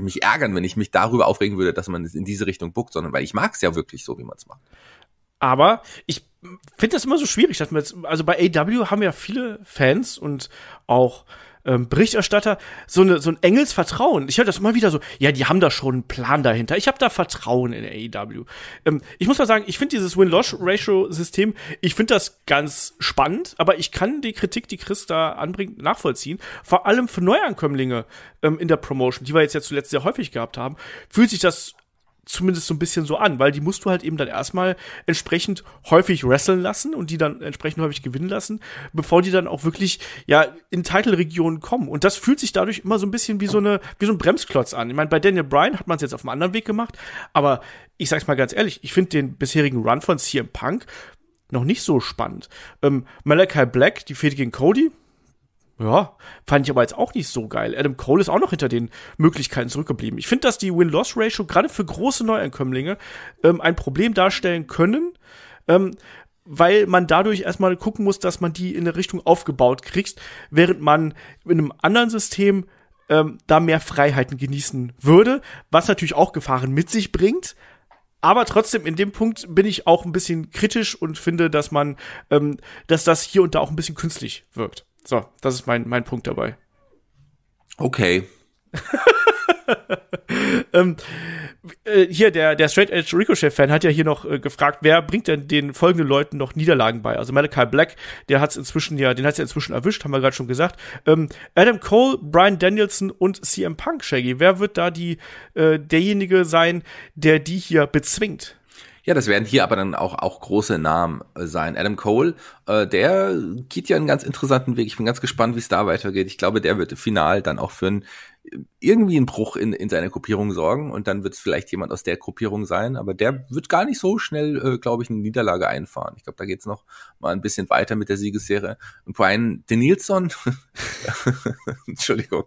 mich ärgern, wenn ich mich darüber aufregen würde, dass man es in diese Richtung buckt, sondern weil ich mag es ja wirklich so, wie man es macht. Aber ich finde das immer so schwierig, dass man jetzt, also bei AW e haben ja viele Fans und auch ähm, Berichterstatter so, eine, so ein Engelsvertrauen. Ich höre das immer wieder so, ja, die haben da schon einen Plan dahinter. Ich habe da Vertrauen in AEW. Ähm, ich muss mal sagen, ich finde dieses Win-Loss-Ratio-System, ich finde das ganz spannend, aber ich kann die Kritik, die Chris da anbringt, nachvollziehen. Vor allem für Neuankömmlinge ähm, in der Promotion, die wir jetzt ja zuletzt sehr häufig gehabt haben, fühlt sich das zumindest so ein bisschen so an, weil die musst du halt eben dann erstmal entsprechend häufig wresteln lassen und die dann entsprechend häufig gewinnen lassen, bevor die dann auch wirklich ja in Titelregionen kommen. Und das fühlt sich dadurch immer so ein bisschen wie so eine wie so ein Bremsklotz an. Ich meine, bei Daniel Bryan hat man es jetzt auf einem anderen Weg gemacht, aber ich sag's mal ganz ehrlich, ich finde den bisherigen Run von CM Punk noch nicht so spannend. Ähm, Malachi Black, die Fehde gegen Cody, ja, fand ich aber jetzt auch nicht so geil. Adam Cole ist auch noch hinter den Möglichkeiten zurückgeblieben. Ich finde, dass die Win-Loss-Ratio gerade für große Neuankömmlinge ähm, ein Problem darstellen können, ähm, weil man dadurch erstmal gucken muss, dass man die in eine Richtung aufgebaut kriegt, während man in einem anderen System ähm, da mehr Freiheiten genießen würde, was natürlich auch Gefahren mit sich bringt. Aber trotzdem, in dem Punkt bin ich auch ein bisschen kritisch und finde, dass man, ähm, dass das hier und da auch ein bisschen künstlich wirkt. So, das ist mein, mein Punkt dabei. Okay. ähm, äh, hier, der, der Straight Edge Ricochet-Fan hat ja hier noch äh, gefragt, wer bringt denn den folgenden Leuten noch Niederlagen bei? Also Malachi Black, der hat's inzwischen ja, den hat's ja inzwischen erwischt, haben wir gerade schon gesagt. Ähm, Adam Cole, Brian Danielson und CM Punk, Shaggy. Wer wird da die, äh, derjenige sein, der die hier bezwingt? Ja, das werden hier aber dann auch, auch große Namen äh, sein. Adam Cole, äh, der geht ja einen ganz interessanten Weg. Ich bin ganz gespannt, wie es da weitergeht. Ich glaube, der wird final dann auch für einen, irgendwie einen Bruch in, in seiner Gruppierung sorgen und dann wird es vielleicht jemand aus der Gruppierung sein, aber der wird gar nicht so schnell, äh, glaube ich, eine Niederlage einfahren. Ich glaube, da geht es noch mal ein bisschen weiter mit der Siegesserie. Und Brian Denilson, Entschuldigung,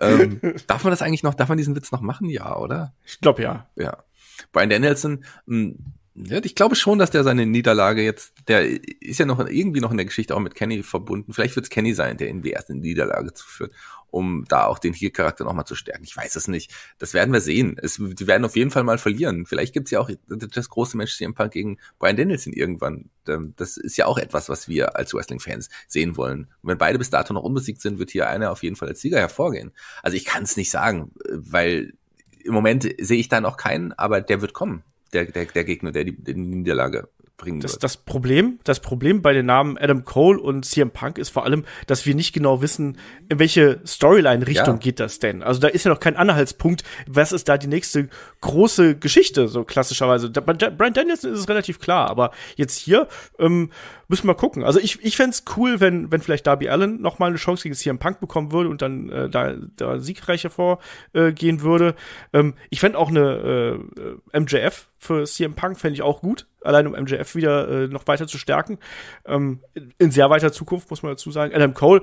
ähm, darf man das eigentlich noch, darf man diesen Witz noch machen? Ja, oder? Ich glaube ja. Ja. Brian Danielson, ähm, ja, ich glaube schon, dass der seine Niederlage jetzt, der ist ja noch irgendwie noch in der Geschichte auch mit Kenny verbunden. Vielleicht wird es Kenny sein, der ihn die erste Niederlage zuführt, um da auch den Heel-Charakter nochmal zu stärken. Ich weiß es nicht. Das werden wir sehen. Es, die werden auf jeden Fall mal verlieren. Vielleicht gibt's ja auch das große Match CM Punk gegen Brian Danielson irgendwann. Ähm, das ist ja auch etwas, was wir als Wrestling-Fans sehen wollen. Und wenn beide bis dato noch unbesiegt sind, wird hier einer auf jeden Fall als Sieger hervorgehen. Also ich kann es nicht sagen, weil im Moment sehe ich da noch keinen, aber der wird kommen, der, der, der Gegner, der die, die Niederlage bringen das, wird. Das Problem, das Problem bei den Namen Adam Cole und CM Punk ist vor allem, dass wir nicht genau wissen, in welche Storyline-Richtung ja. geht das denn. Also da ist ja noch kein Anhaltspunkt, was ist da die nächste große Geschichte, so klassischerweise. Bei Brian Danielson ist es relativ klar, aber jetzt hier ähm, müssen wir gucken. Also ich, ich fände cool, wenn, wenn vielleicht Darby Allen noch mal eine Chance gegen CM Punk bekommen würde und dann äh, da, da siegreicher vorgehen äh, würde. Ähm, ich fände auch eine äh, äh MJF für CM Punk fände ich auch gut allein um MJF wieder äh, noch weiter zu stärken. Ähm, in, in sehr weiter Zukunft, muss man dazu sagen. Adam Cole,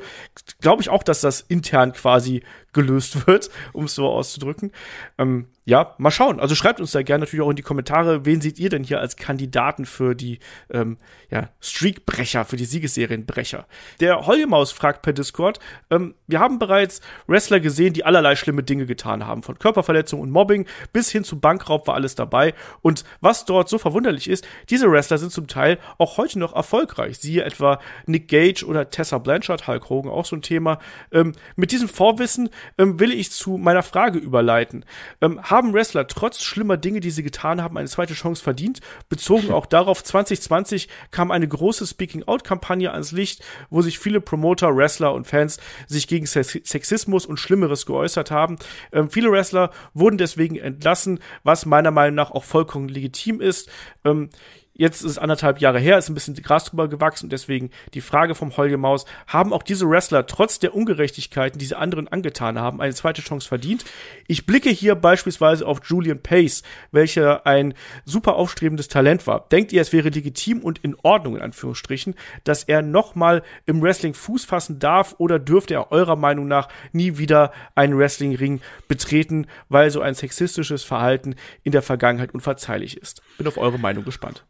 glaube ich auch, dass das intern quasi gelöst wird, um es so auszudrücken. Ähm, ja, mal schauen. Also schreibt uns da gerne natürlich auch in die Kommentare, wen seht ihr denn hier als Kandidaten für die ähm, ja, Streakbrecher, für die Siegesserienbrecher. Der Holgemaus fragt per Discord, ähm, wir haben bereits Wrestler gesehen, die allerlei schlimme Dinge getan haben. Von Körperverletzung und Mobbing bis hin zu Bankraub war alles dabei. Und was dort so verwunderlich ist, diese Wrestler sind zum Teil auch heute noch erfolgreich. Siehe etwa Nick Gage oder Tessa Blanchard, Hulk Hogan, auch so ein Thema. Ähm, mit diesem Vorwissen ähm, will ich zu meiner Frage überleiten. Ähm, haben Wrestler trotz schlimmer Dinge, die sie getan haben, eine zweite Chance verdient? Bezogen auch darauf, 2020 kam eine große Speaking-Out-Kampagne ans Licht, wo sich viele Promoter, Wrestler und Fans sich gegen Sexismus und Schlimmeres geäußert haben. Ähm, viele Wrestler wurden deswegen entlassen, was meiner Meinung nach auch vollkommen legitim ist. Ähm, Jetzt ist es anderthalb Jahre her, ist ein bisschen Gras drüber gewachsen und deswegen die Frage vom Holge Maus, haben auch diese Wrestler trotz der Ungerechtigkeiten, die sie anderen angetan haben, eine zweite Chance verdient? Ich blicke hier beispielsweise auf Julian Pace, welcher ein super aufstrebendes Talent war. Denkt ihr, es wäre legitim und in Ordnung, in Anführungsstrichen, dass er nochmal im Wrestling Fuß fassen darf oder dürfte er eurer Meinung nach nie wieder einen Wrestling-Ring betreten, weil so ein sexistisches Verhalten in der Vergangenheit unverzeihlich ist? Bin auf eure Meinung gespannt.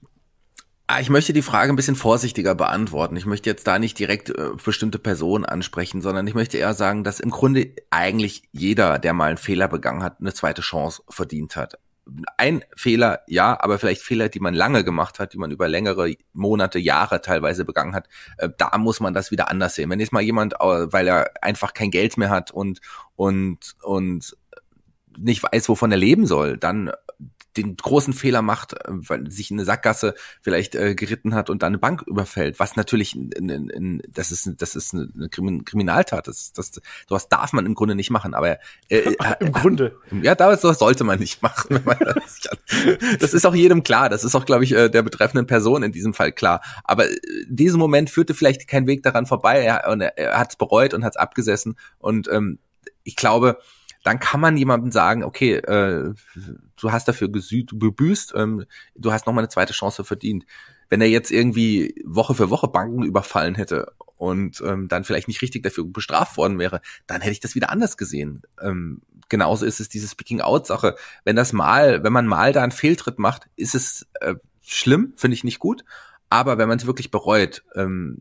Ah, ich möchte die Frage ein bisschen vorsichtiger beantworten. Ich möchte jetzt da nicht direkt äh, bestimmte Personen ansprechen, sondern ich möchte eher sagen, dass im Grunde eigentlich jeder, der mal einen Fehler begangen hat, eine zweite Chance verdient hat. Ein Fehler, ja, aber vielleicht Fehler, die man lange gemacht hat, die man über längere Monate, Jahre teilweise begangen hat, äh, da muss man das wieder anders sehen. Wenn jetzt mal jemand, äh, weil er einfach kein Geld mehr hat und und und nicht weiß, wovon er leben soll, dann den großen Fehler macht, äh, weil sich in eine Sackgasse vielleicht äh, geritten hat und dann eine Bank überfällt, was natürlich in, in, in, das ist das ist eine Kriminaltat, das das sowas darf man im Grunde nicht machen, aber äh, äh im Grunde äh, ja, da sowas sollte man nicht machen. Man das, das ist auch jedem klar, das ist auch glaube ich der betreffenden Person in diesem Fall klar, aber in diesem Moment führte vielleicht kein Weg daran vorbei, er, und er, er hat es bereut und hat es abgesessen und ähm, ich glaube, dann kann man jemandem sagen, okay, äh, du hast dafür gesüht, du gebüßt, ähm, du hast nochmal eine zweite Chance verdient. Wenn er jetzt irgendwie Woche für Woche Banken überfallen hätte und ähm, dann vielleicht nicht richtig dafür bestraft worden wäre, dann hätte ich das wieder anders gesehen. Ähm, genauso ist es diese Speaking-out-Sache. Wenn das mal, wenn man mal da einen Fehltritt macht, ist es äh, schlimm, finde ich nicht gut. Aber wenn man es wirklich bereut ähm,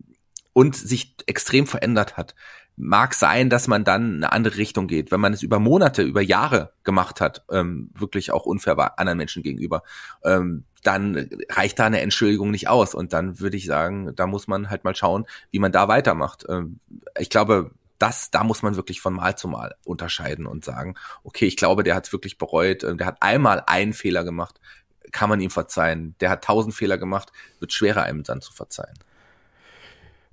und sich extrem verändert hat, mag sein, dass man dann eine andere Richtung geht, wenn man es über Monate, über Jahre gemacht hat, ähm, wirklich auch unfair war anderen Menschen gegenüber, ähm, dann reicht da eine Entschuldigung nicht aus. Und dann würde ich sagen, da muss man halt mal schauen, wie man da weitermacht. Ähm, ich glaube, das, da muss man wirklich von Mal zu Mal unterscheiden und sagen, okay, ich glaube, der hat es wirklich bereut, ähm, der hat einmal einen Fehler gemacht, kann man ihm verzeihen. Der hat tausend Fehler gemacht, wird schwerer einem dann zu verzeihen.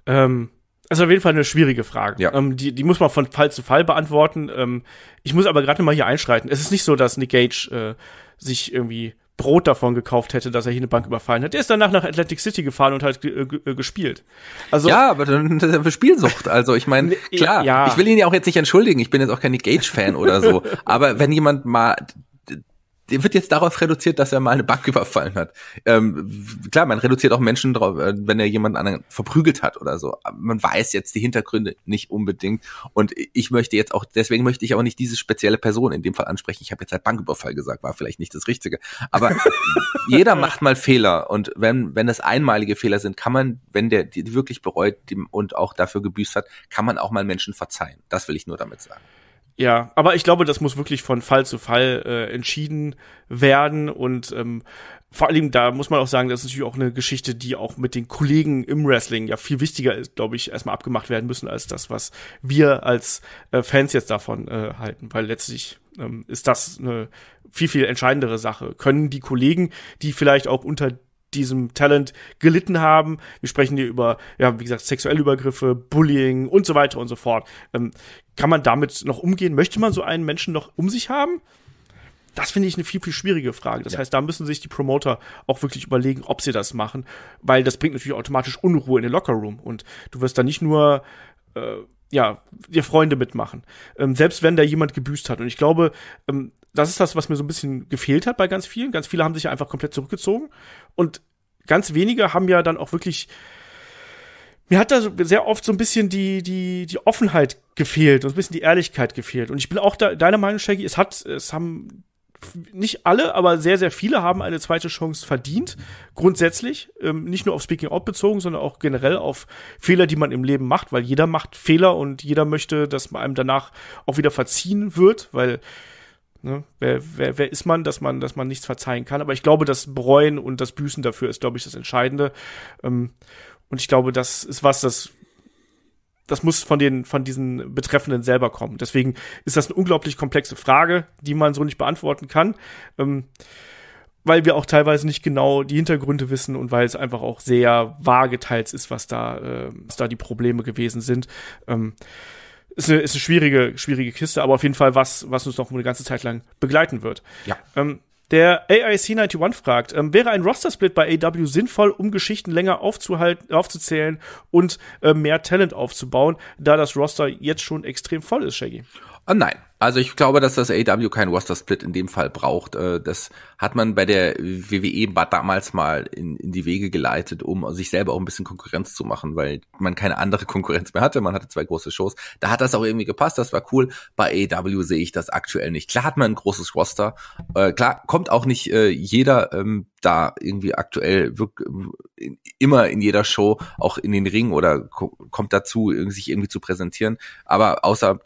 Ähm, also auf jeden Fall eine schwierige Frage. Ja. Ähm, die, die muss man von Fall zu Fall beantworten. Ähm, ich muss aber gerade mal hier einschreiten. Es ist nicht so, dass Nick Gage äh, sich irgendwie Brot davon gekauft hätte, dass er hier eine Bank überfallen hat. Der ist danach nach Atlantic City gefahren und hat äh, äh, gespielt. Also ja, aber dann ist er für Spielsucht. Also ich meine, klar, ja. ich will ihn ja auch jetzt nicht entschuldigen. Ich bin jetzt auch kein Nick Gage Fan oder so. Aber wenn jemand mal der wird jetzt darauf reduziert, dass er mal eine Bank überfallen hat. Ähm, klar, man reduziert auch Menschen drauf, äh, wenn er jemanden anderen verprügelt hat oder so. Man weiß jetzt die Hintergründe nicht unbedingt. Und ich möchte jetzt auch, deswegen möchte ich auch nicht diese spezielle Person in dem Fall ansprechen. Ich habe jetzt halt Banküberfall gesagt, war vielleicht nicht das Richtige. Aber jeder macht mal Fehler. Und wenn, wenn das einmalige Fehler sind, kann man, wenn der die wirklich bereut und auch dafür gebüßt hat, kann man auch mal Menschen verzeihen. Das will ich nur damit sagen. Ja, aber ich glaube, das muss wirklich von Fall zu Fall äh, entschieden werden und ähm, vor allem, da muss man auch sagen, das ist natürlich auch eine Geschichte, die auch mit den Kollegen im Wrestling ja viel wichtiger ist, glaube ich, erstmal abgemacht werden müssen, als das, was wir als äh, Fans jetzt davon äh, halten. Weil letztlich ähm, ist das eine viel, viel entscheidendere Sache. Können die Kollegen, die vielleicht auch unter diesem Talent gelitten haben. Wir sprechen hier über, ja, wie gesagt, sexuelle Übergriffe, Bullying und so weiter und so fort. Ähm, kann man damit noch umgehen? Möchte man so einen Menschen noch um sich haben? Das finde ich eine viel, viel schwierige Frage. Das ja. heißt, da müssen sich die Promoter auch wirklich überlegen, ob sie das machen, weil das bringt natürlich automatisch Unruhe in den Lockerroom und du wirst da nicht nur äh, ja, ihr Freunde mitmachen. Ähm, selbst wenn da jemand gebüßt hat. Und ich glaube, ähm, das ist das, was mir so ein bisschen gefehlt hat bei ganz vielen. Ganz viele haben sich einfach komplett zurückgezogen. Und ganz wenige haben ja dann auch wirklich. Mir hat da sehr oft so ein bisschen die, die, die Offenheit gefehlt und so ein bisschen die Ehrlichkeit gefehlt. Und ich bin auch da, deiner Meinung, Shaggy, es hat, es haben nicht alle, aber sehr, sehr viele haben eine zweite Chance verdient. Grundsätzlich, ähm, nicht nur auf Speaking Out bezogen, sondern auch generell auf Fehler, die man im Leben macht, weil jeder macht Fehler und jeder möchte, dass man einem danach auch wieder verziehen wird, weil ne, wer, wer, wer ist man, dass man, dass man nichts verzeihen kann. Aber ich glaube, das Bereuen und das Büßen dafür ist, glaube ich, das Entscheidende. Ähm, und ich glaube, das ist was, das das muss von den, von diesen Betreffenden selber kommen. Deswegen ist das eine unglaublich komplexe Frage, die man so nicht beantworten kann. Ähm, weil wir auch teilweise nicht genau die Hintergründe wissen und weil es einfach auch sehr vage teils ist, was da, äh, was da die Probleme gewesen sind. Ähm, ist eine, ist eine schwierige, schwierige Kiste, aber auf jeden Fall was, was uns noch eine ganze Zeit lang begleiten wird. Ja. Ähm, der AIC91 fragt, ähm, wäre ein Roster-Split bei AW sinnvoll, um Geschichten länger aufzuhalten, aufzuzählen und äh, mehr Talent aufzubauen, da das Roster jetzt schon extrem voll ist, Shaggy? Ah, nein. Also ich glaube, dass das AEW kein Roster-Split in dem Fall braucht. Äh, das hat man bei der WWE damals mal in, in, die Wege geleitet, um sich selber auch ein bisschen Konkurrenz zu machen, weil man keine andere Konkurrenz mehr hatte. Man hatte zwei große Shows. Da hat das auch irgendwie gepasst. Das war cool. Bei AEW sehe ich das aktuell nicht. Klar hat man ein großes Roster. Äh, klar kommt auch nicht äh, jeder ähm, da irgendwie aktuell immer in jeder Show auch in den Ring oder kommt dazu, sich irgendwie zu präsentieren. Aber außer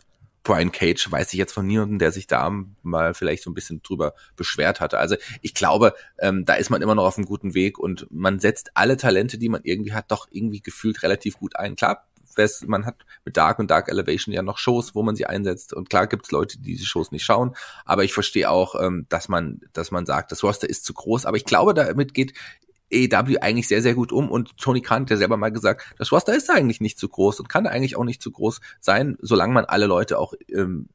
Brian Cage weiß ich jetzt von niemandem, der sich da mal vielleicht so ein bisschen drüber beschwert hatte. Also ich glaube, ähm, da ist man immer noch auf einem guten Weg und man setzt alle Talente, die man irgendwie hat, doch irgendwie gefühlt relativ gut ein. Klar, man hat mit Dark und Dark Elevation ja noch Shows, wo man sie einsetzt. Und klar gibt es Leute, die diese Shows nicht schauen. Aber ich verstehe auch, ähm, dass man, dass man sagt, das Roster ist zu groß. Aber ich glaube, damit geht EW eigentlich sehr, sehr gut um und Tony Khan hat ja selber mal gesagt, das Roster ist eigentlich nicht zu groß und kann eigentlich auch nicht zu groß sein, solange man alle Leute auch ähm,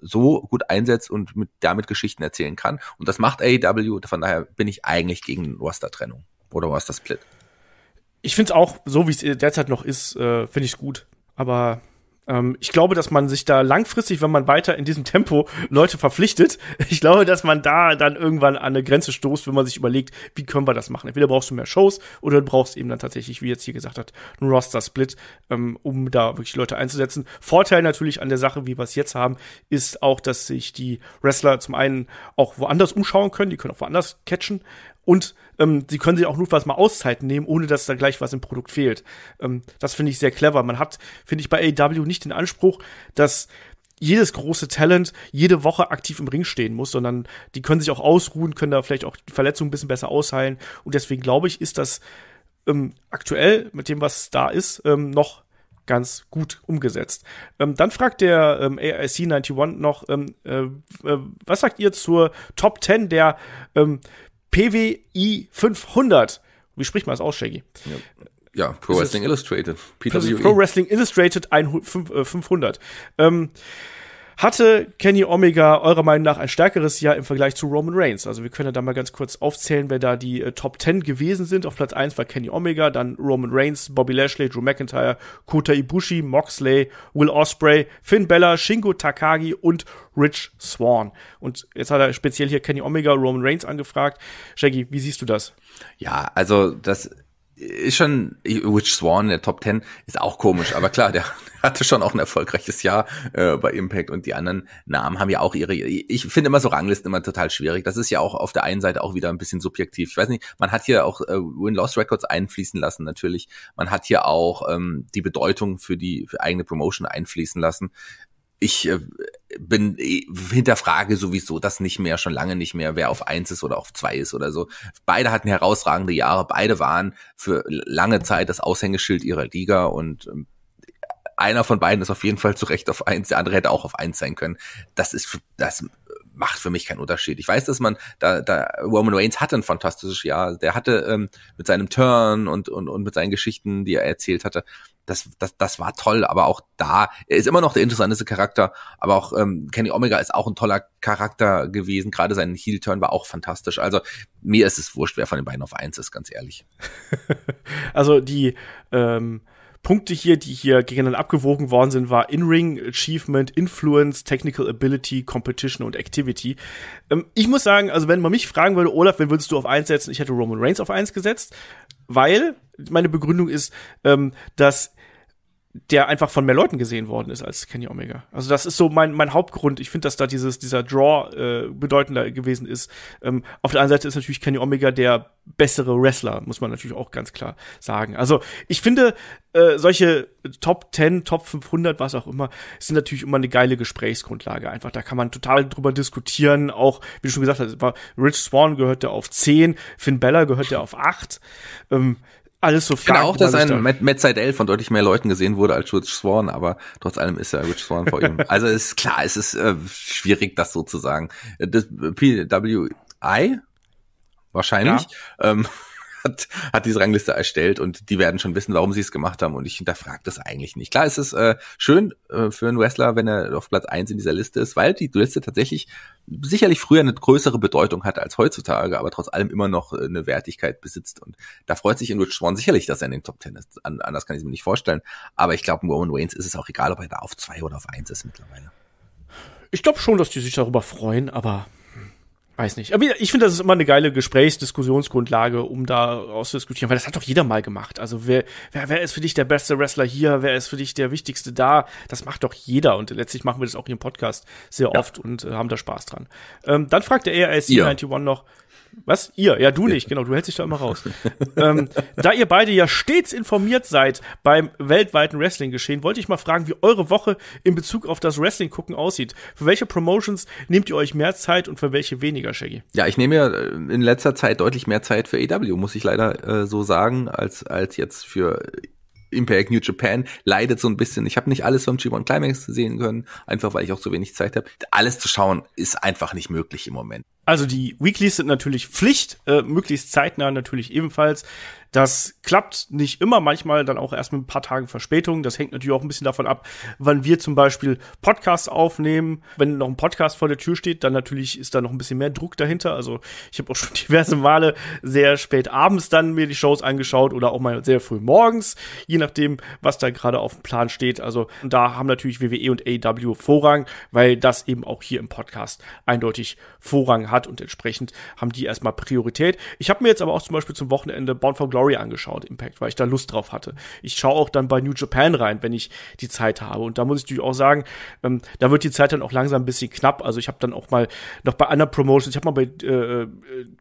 so gut einsetzt und mit, damit Geschichten erzählen kann. Und das macht AEW, von daher bin ich eigentlich gegen Roster-Trennung oder Roster-Split. Ich finde es auch, so wie es derzeit noch ist, äh, finde ich es gut. Aber ähm, ich glaube, dass man sich da langfristig, wenn man weiter in diesem Tempo Leute verpflichtet, ich glaube, dass man da dann irgendwann an eine Grenze stoßt, wenn man sich überlegt, wie können wir das machen. Entweder brauchst du mehr Shows oder du brauchst eben dann tatsächlich, wie jetzt hier gesagt hat, einen Roster-Split, ähm, um da wirklich Leute einzusetzen. Vorteil natürlich an der Sache, wie wir es jetzt haben, ist auch, dass sich die Wrestler zum einen auch woanders umschauen können, die können auch woanders catchen und ähm, sie können sich auch notfalls mal Auszeiten nehmen, ohne dass da gleich was im Produkt fehlt. Ähm, das finde ich sehr clever. Man hat, finde ich, bei AW e nicht den Anspruch, dass jedes große Talent jede Woche aktiv im Ring stehen muss, sondern die können sich auch ausruhen, können da vielleicht auch die Verletzungen ein bisschen besser ausheilen. Und deswegen glaube ich, ist das ähm, aktuell mit dem, was da ist, ähm, noch ganz gut umgesetzt. Ähm, dann fragt der ähm, AIC 91 noch, ähm, äh, äh, was sagt ihr zur Top 10 der ähm, PWI 500. Wie spricht man das aus, Shaggy? Ja. Ja, Pro Wrestling Illustrated. PWI. Pro Wrestling Illustrated 500. Äh, ähm, hatte Kenny Omega eurer Meinung nach ein stärkeres Jahr im Vergleich zu Roman Reigns? Also wir können ja da mal ganz kurz aufzählen, wer da die äh, Top 10 gewesen sind. Auf Platz 1 war Kenny Omega, dann Roman Reigns, Bobby Lashley, Drew McIntyre, Kota Ibushi, Moxley, Will Osprey, Finn Bella, Shingo Takagi und Rich Swan. Und jetzt hat er speziell hier Kenny Omega, Roman Reigns angefragt. Shaggy, wie siehst du das? Ja, also das ist schon, Witch Swan, der Top Ten, ist auch komisch, aber klar, der hatte schon auch ein erfolgreiches Jahr äh, bei Impact und die anderen Namen haben ja auch ihre, ich finde immer so Ranglisten immer total schwierig. Das ist ja auch auf der einen Seite auch wieder ein bisschen subjektiv. Ich weiß nicht, man hat hier auch äh, Win-Loss-Records einfließen lassen natürlich. Man hat hier auch ähm, die Bedeutung für die für eigene Promotion einfließen lassen. Ich äh, bin, äh, hinterfrage sowieso das nicht mehr, schon lange nicht mehr, wer auf eins ist oder auf zwei ist oder so. Beide hatten herausragende Jahre, beide waren für lange Zeit das Aushängeschild ihrer Liga und ähm, einer von beiden ist auf jeden Fall zu Recht auf eins, der andere hätte auch auf eins sein können. Das ist, das macht für mich keinen Unterschied. Ich weiß, dass man, da, da Roman Reigns hatte ein fantastisches Jahr. Der hatte ähm, mit seinem Turn und, und, und mit seinen Geschichten, die er erzählt hatte, das, das, das war toll, aber auch da, er ist immer noch der interessanteste Charakter, aber auch ähm, Kenny Omega ist auch ein toller Charakter gewesen, gerade sein Heel-Turn war auch fantastisch, also mir ist es wurscht, wer von den beiden auf eins ist, ganz ehrlich. also die, ähm, Punkte hier, die hier gegeneinander abgewogen worden sind, war In-Ring, Achievement, Influence, Technical Ability, Competition und Activity. Ähm, ich muss sagen, also wenn man mich fragen würde, Olaf, wen würdest du auf eins setzen? Ich hätte Roman Reigns auf eins gesetzt, weil meine Begründung ist, ähm, dass der einfach von mehr Leuten gesehen worden ist als Kenny Omega. Also das ist so mein, mein Hauptgrund. Ich finde, dass da dieses, dieser Draw äh, bedeutender gewesen ist. Ähm, auf der einen Seite ist natürlich Kenny Omega der bessere Wrestler, muss man natürlich auch ganz klar sagen. Also ich finde, äh, solche Top 10, Top 500, was auch immer, sind natürlich immer eine geile Gesprächsgrundlage. Einfach, da kann man total drüber diskutieren. Auch, wie du schon gesagt hast, Rich Swan gehört ja auf 10, Finn Bella gehört ja auf 8. Ähm, alles so fragen. Genau, auch, dass ein Match Matt Side von deutlich mehr Leuten gesehen wurde als Rich Swan, aber trotz allem ist ja Rich Swan vor ihm. Also ist klar, es ist äh, schwierig, das so zu sagen. Äh, das PWI wahrscheinlich. Ja. Ähm, hat, hat diese Rangliste erstellt und die werden schon wissen, warum sie es gemacht haben. Und ich hinterfrage das eigentlich nicht. Klar, es ist äh, schön äh, für einen Wrestler, wenn er auf Platz eins in dieser Liste ist, weil die Liste tatsächlich sicherlich früher eine größere Bedeutung hatte als heutzutage, aber trotz allem immer noch äh, eine Wertigkeit besitzt. Und da freut sich in Rich Swan sicherlich, dass er in den Top Ten ist. An, anders kann ich es mir nicht vorstellen. Aber ich glaube, Roman Reigns ist es auch egal, ob er da auf zwei oder auf eins ist mittlerweile. Ich glaube schon, dass die sich darüber freuen, aber weiß nicht. Aber ich finde, das ist immer eine geile Gesprächsdiskussionsgrundlage, um da auszudiskutieren, weil das hat doch jeder mal gemacht. Also wer, wer, wer ist für dich der beste Wrestler hier? Wer ist für dich der wichtigste da? Das macht doch jeder. Und letztlich machen wir das auch hier im Podcast sehr ja. oft und äh, haben da Spaß dran. Ähm, dann fragt der AIC91 ja. noch, was? Ihr? Ja, du nicht, genau, du hältst dich da immer raus. ähm, da ihr beide ja stets informiert seid beim weltweiten Wrestling-Geschehen, wollte ich mal fragen, wie eure Woche in Bezug auf das Wrestling-Gucken aussieht. Für welche Promotions nehmt ihr euch mehr Zeit und für welche weniger, Shaggy? Ja, ich nehme ja äh, in letzter Zeit deutlich mehr Zeit für EW, muss ich leider äh, so sagen, als, als jetzt für Impact New Japan leidet so ein bisschen. Ich habe nicht alles vom G1 Climax sehen können, einfach weil ich auch so wenig Zeit habe. Alles zu schauen ist einfach nicht möglich im Moment. Also die Weeklies sind natürlich Pflicht, äh, möglichst zeitnah natürlich ebenfalls. Das klappt nicht immer, manchmal dann auch erst mit ein paar Tagen Verspätung. Das hängt natürlich auch ein bisschen davon ab, wann wir zum Beispiel Podcasts aufnehmen. Wenn noch ein Podcast vor der Tür steht, dann natürlich ist da noch ein bisschen mehr Druck dahinter. Also ich habe auch schon diverse Male sehr spät abends dann mir die Shows angeschaut oder auch mal sehr früh morgens, je nachdem, was da gerade auf dem Plan steht. Also da haben natürlich WWE und AW Vorrang, weil das eben auch hier im Podcast eindeutig Vorrang hat hat und entsprechend haben die erstmal Priorität. Ich habe mir jetzt aber auch zum Beispiel zum Wochenende Bound for Glory angeschaut, Impact, weil ich da Lust drauf hatte. Ich schaue auch dann bei New Japan rein, wenn ich die Zeit habe. Und da muss ich natürlich auch sagen, ähm, da wird die Zeit dann auch langsam ein bisschen knapp. Also ich habe dann auch mal noch bei anderen Promotions, ich habe mal bei äh, äh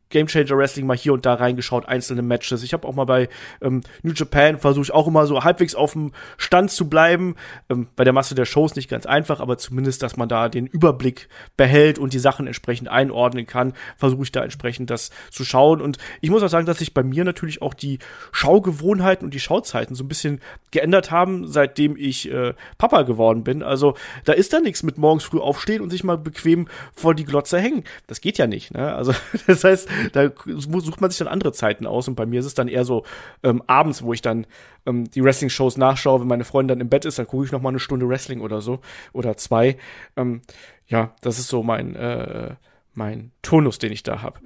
Game Changer Wrestling mal hier und da reingeschaut, einzelne Matches. Ich habe auch mal bei ähm, New Japan versuche ich auch immer so halbwegs auf dem Stand zu bleiben. Ähm, bei der Masse der Shows nicht ganz einfach, aber zumindest, dass man da den Überblick behält und die Sachen entsprechend einordnen kann, versuche ich da entsprechend das zu schauen. Und ich muss auch sagen, dass sich bei mir natürlich auch die Schaugewohnheiten und die Schauzeiten so ein bisschen geändert haben, seitdem ich äh, Papa geworden bin. Also da ist da nichts mit morgens früh aufstehen und sich mal bequem vor die Glotze hängen. Das geht ja nicht. Ne? Also das heißt, da sucht man sich dann andere Zeiten aus. Und bei mir ist es dann eher so ähm, abends, wo ich dann ähm, die Wrestling-Shows nachschaue. Wenn meine Freundin dann im Bett ist, dann gucke ich noch mal eine Stunde Wrestling oder so oder zwei. Ähm, ja, das ist so mein äh, mein Tonus, den ich da habe.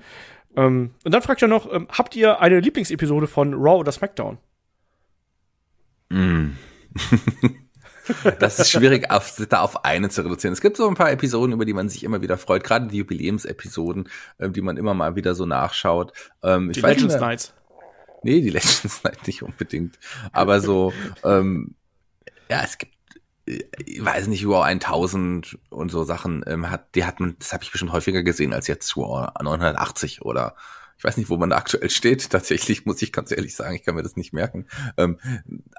Ähm, und dann fragt er noch, ähm, habt ihr eine Lieblingsepisode von Raw oder SmackDown? Mm. das ist schwierig, auf, da auf eine zu reduzieren. Es gibt so ein paar Episoden, über die man sich immer wieder freut, gerade die Jubiläumsepisoden, äh, die man immer mal wieder so nachschaut. Ähm, die Legends nicht, Nights. Nee, die Legends Nights nicht unbedingt. Aber so, ähm, ja, es gibt ich weiß nicht, UR 1000 und so Sachen ähm, hat, die hat man, das habe ich bestimmt häufiger gesehen als jetzt UR 980 oder ich weiß nicht, wo man da aktuell steht. Tatsächlich muss ich ganz ehrlich sagen, ich kann mir das nicht merken. Ähm,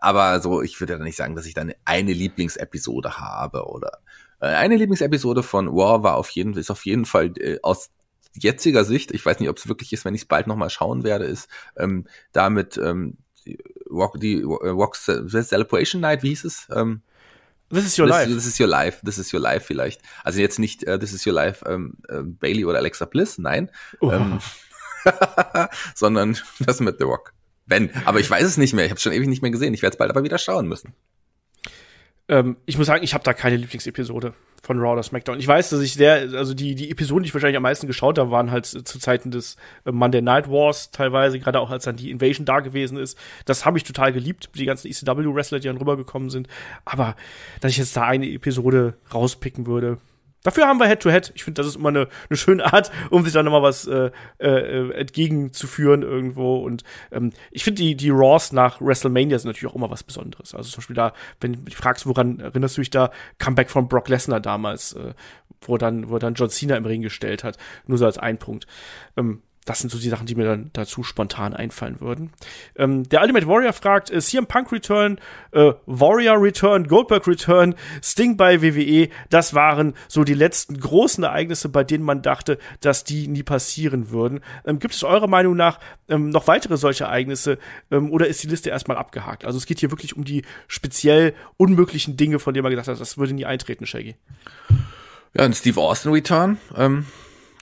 aber so, ich würde ja nicht sagen, dass ich dann eine Lieblingsepisode habe oder äh, eine Lieblingsepisode von War war auf jeden ist auf jeden Fall äh, aus jetziger Sicht. Ich weiß nicht, ob es wirklich ist, wenn ich es bald nochmal schauen werde, ist ähm, damit ähm, die Rock, die äh, Rock Celebration Night, wie hieß es? Ähm, This is your this, life. This is your life. This is your life vielleicht. Also jetzt nicht uh, This is your life ähm, äh, Bailey oder Alexa Bliss, nein. Ähm, sondern das mit The Rock. Wenn, aber ich weiß es nicht mehr. Ich habe es schon ewig nicht mehr gesehen. Ich werde es bald aber wieder schauen müssen. Ähm, ich muss sagen, ich habe da keine Lieblingsepisode von Raw oder SmackDown. Ich weiß, dass ich sehr, also die, die Episoden, die ich wahrscheinlich am meisten geschaut habe, waren halt zu Zeiten des äh, Monday Night Wars teilweise, gerade auch als dann die Invasion da gewesen ist. Das habe ich total geliebt, die ganzen ECW-Wrestler, die dann rübergekommen sind. Aber dass ich jetzt da eine Episode rauspicken würde, Dafür haben wir Head-to-Head. -Head. Ich finde, das ist immer eine, eine schöne Art, um sich da nochmal was äh, äh, äh, entgegenzuführen irgendwo. Und ähm, ich finde, die, die Raws nach WrestleMania sind natürlich auch immer was Besonderes. Also zum Beispiel da, wenn du mich fragst, woran erinnerst du dich da? Comeback von Brock Lesnar damals, äh, wo, dann, wo dann John Cena im Ring gestellt hat. Nur so als ein Punkt. Ähm, das sind so die Sachen, die mir dann dazu spontan einfallen würden. Ähm, der Ultimate Warrior fragt, ist hier äh, CM Punk Return, äh, Warrior Return, Goldberg Return, Sting bei WWE, das waren so die letzten großen Ereignisse, bei denen man dachte, dass die nie passieren würden. Ähm, gibt es eurer Meinung nach ähm, noch weitere solche Ereignisse ähm, oder ist die Liste erstmal abgehakt? Also es geht hier wirklich um die speziell unmöglichen Dinge, von denen man gedacht hat, das würde nie eintreten, Shaggy. Ja, ein Steve Austin Return. Ähm,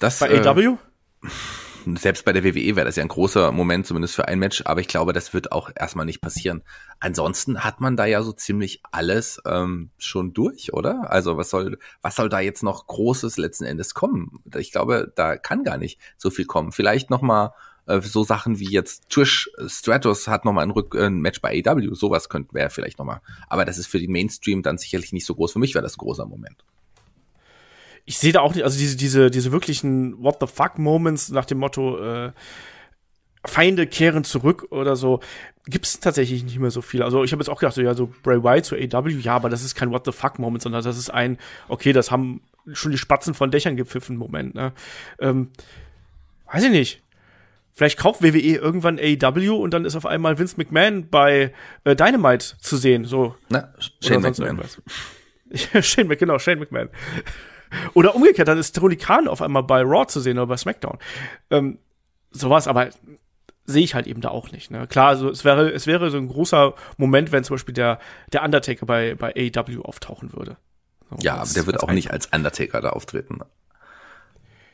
das, bei äh, AW? selbst bei der WWE wäre das ja ein großer Moment, zumindest für ein Match, aber ich glaube, das wird auch erstmal nicht passieren. Ansonsten hat man da ja so ziemlich alles ähm, schon durch, oder? Also was soll, was soll da jetzt noch Großes letzten Endes kommen? Ich glaube, da kann gar nicht so viel kommen. Vielleicht nochmal äh, so Sachen wie jetzt Trish Stratos hat nochmal ein, Rück äh, ein Match bei AW, sowas könnte wäre vielleicht nochmal. Aber das ist für den Mainstream dann sicherlich nicht so groß. Für mich wäre das ein großer Moment ich sehe da auch nicht, also diese, diese, diese wirklichen What the fuck Moments nach dem Motto, äh, Feinde kehren zurück oder so, gibt's tatsächlich nicht mehr so viel. Also ich habe jetzt auch gedacht, so ja, so Bray White zu AW, ja, aber das ist kein What the fuck Moment, sondern das ist ein, okay, das haben schon die Spatzen von Dächern gepfiffen Moment. Ne? Ähm, weiß ich nicht. Vielleicht kauft WWE irgendwann AEW und dann ist auf einmal Vince McMahon bei äh, Dynamite zu sehen. So. Na, Shane McMahon. Shane McMahon, genau, Shane McMahon. Oder umgekehrt, dann ist Tony Khan auf einmal bei Raw zu sehen oder bei SmackDown. Ähm, sowas, aber sehe ich halt eben da auch nicht. Ne? Klar, also es wäre, es wäre so ein großer Moment, wenn zum Beispiel der, der Undertaker bei, bei AEW auftauchen würde. So, ja, aber der wird auch nicht als Undertaker da auftreten.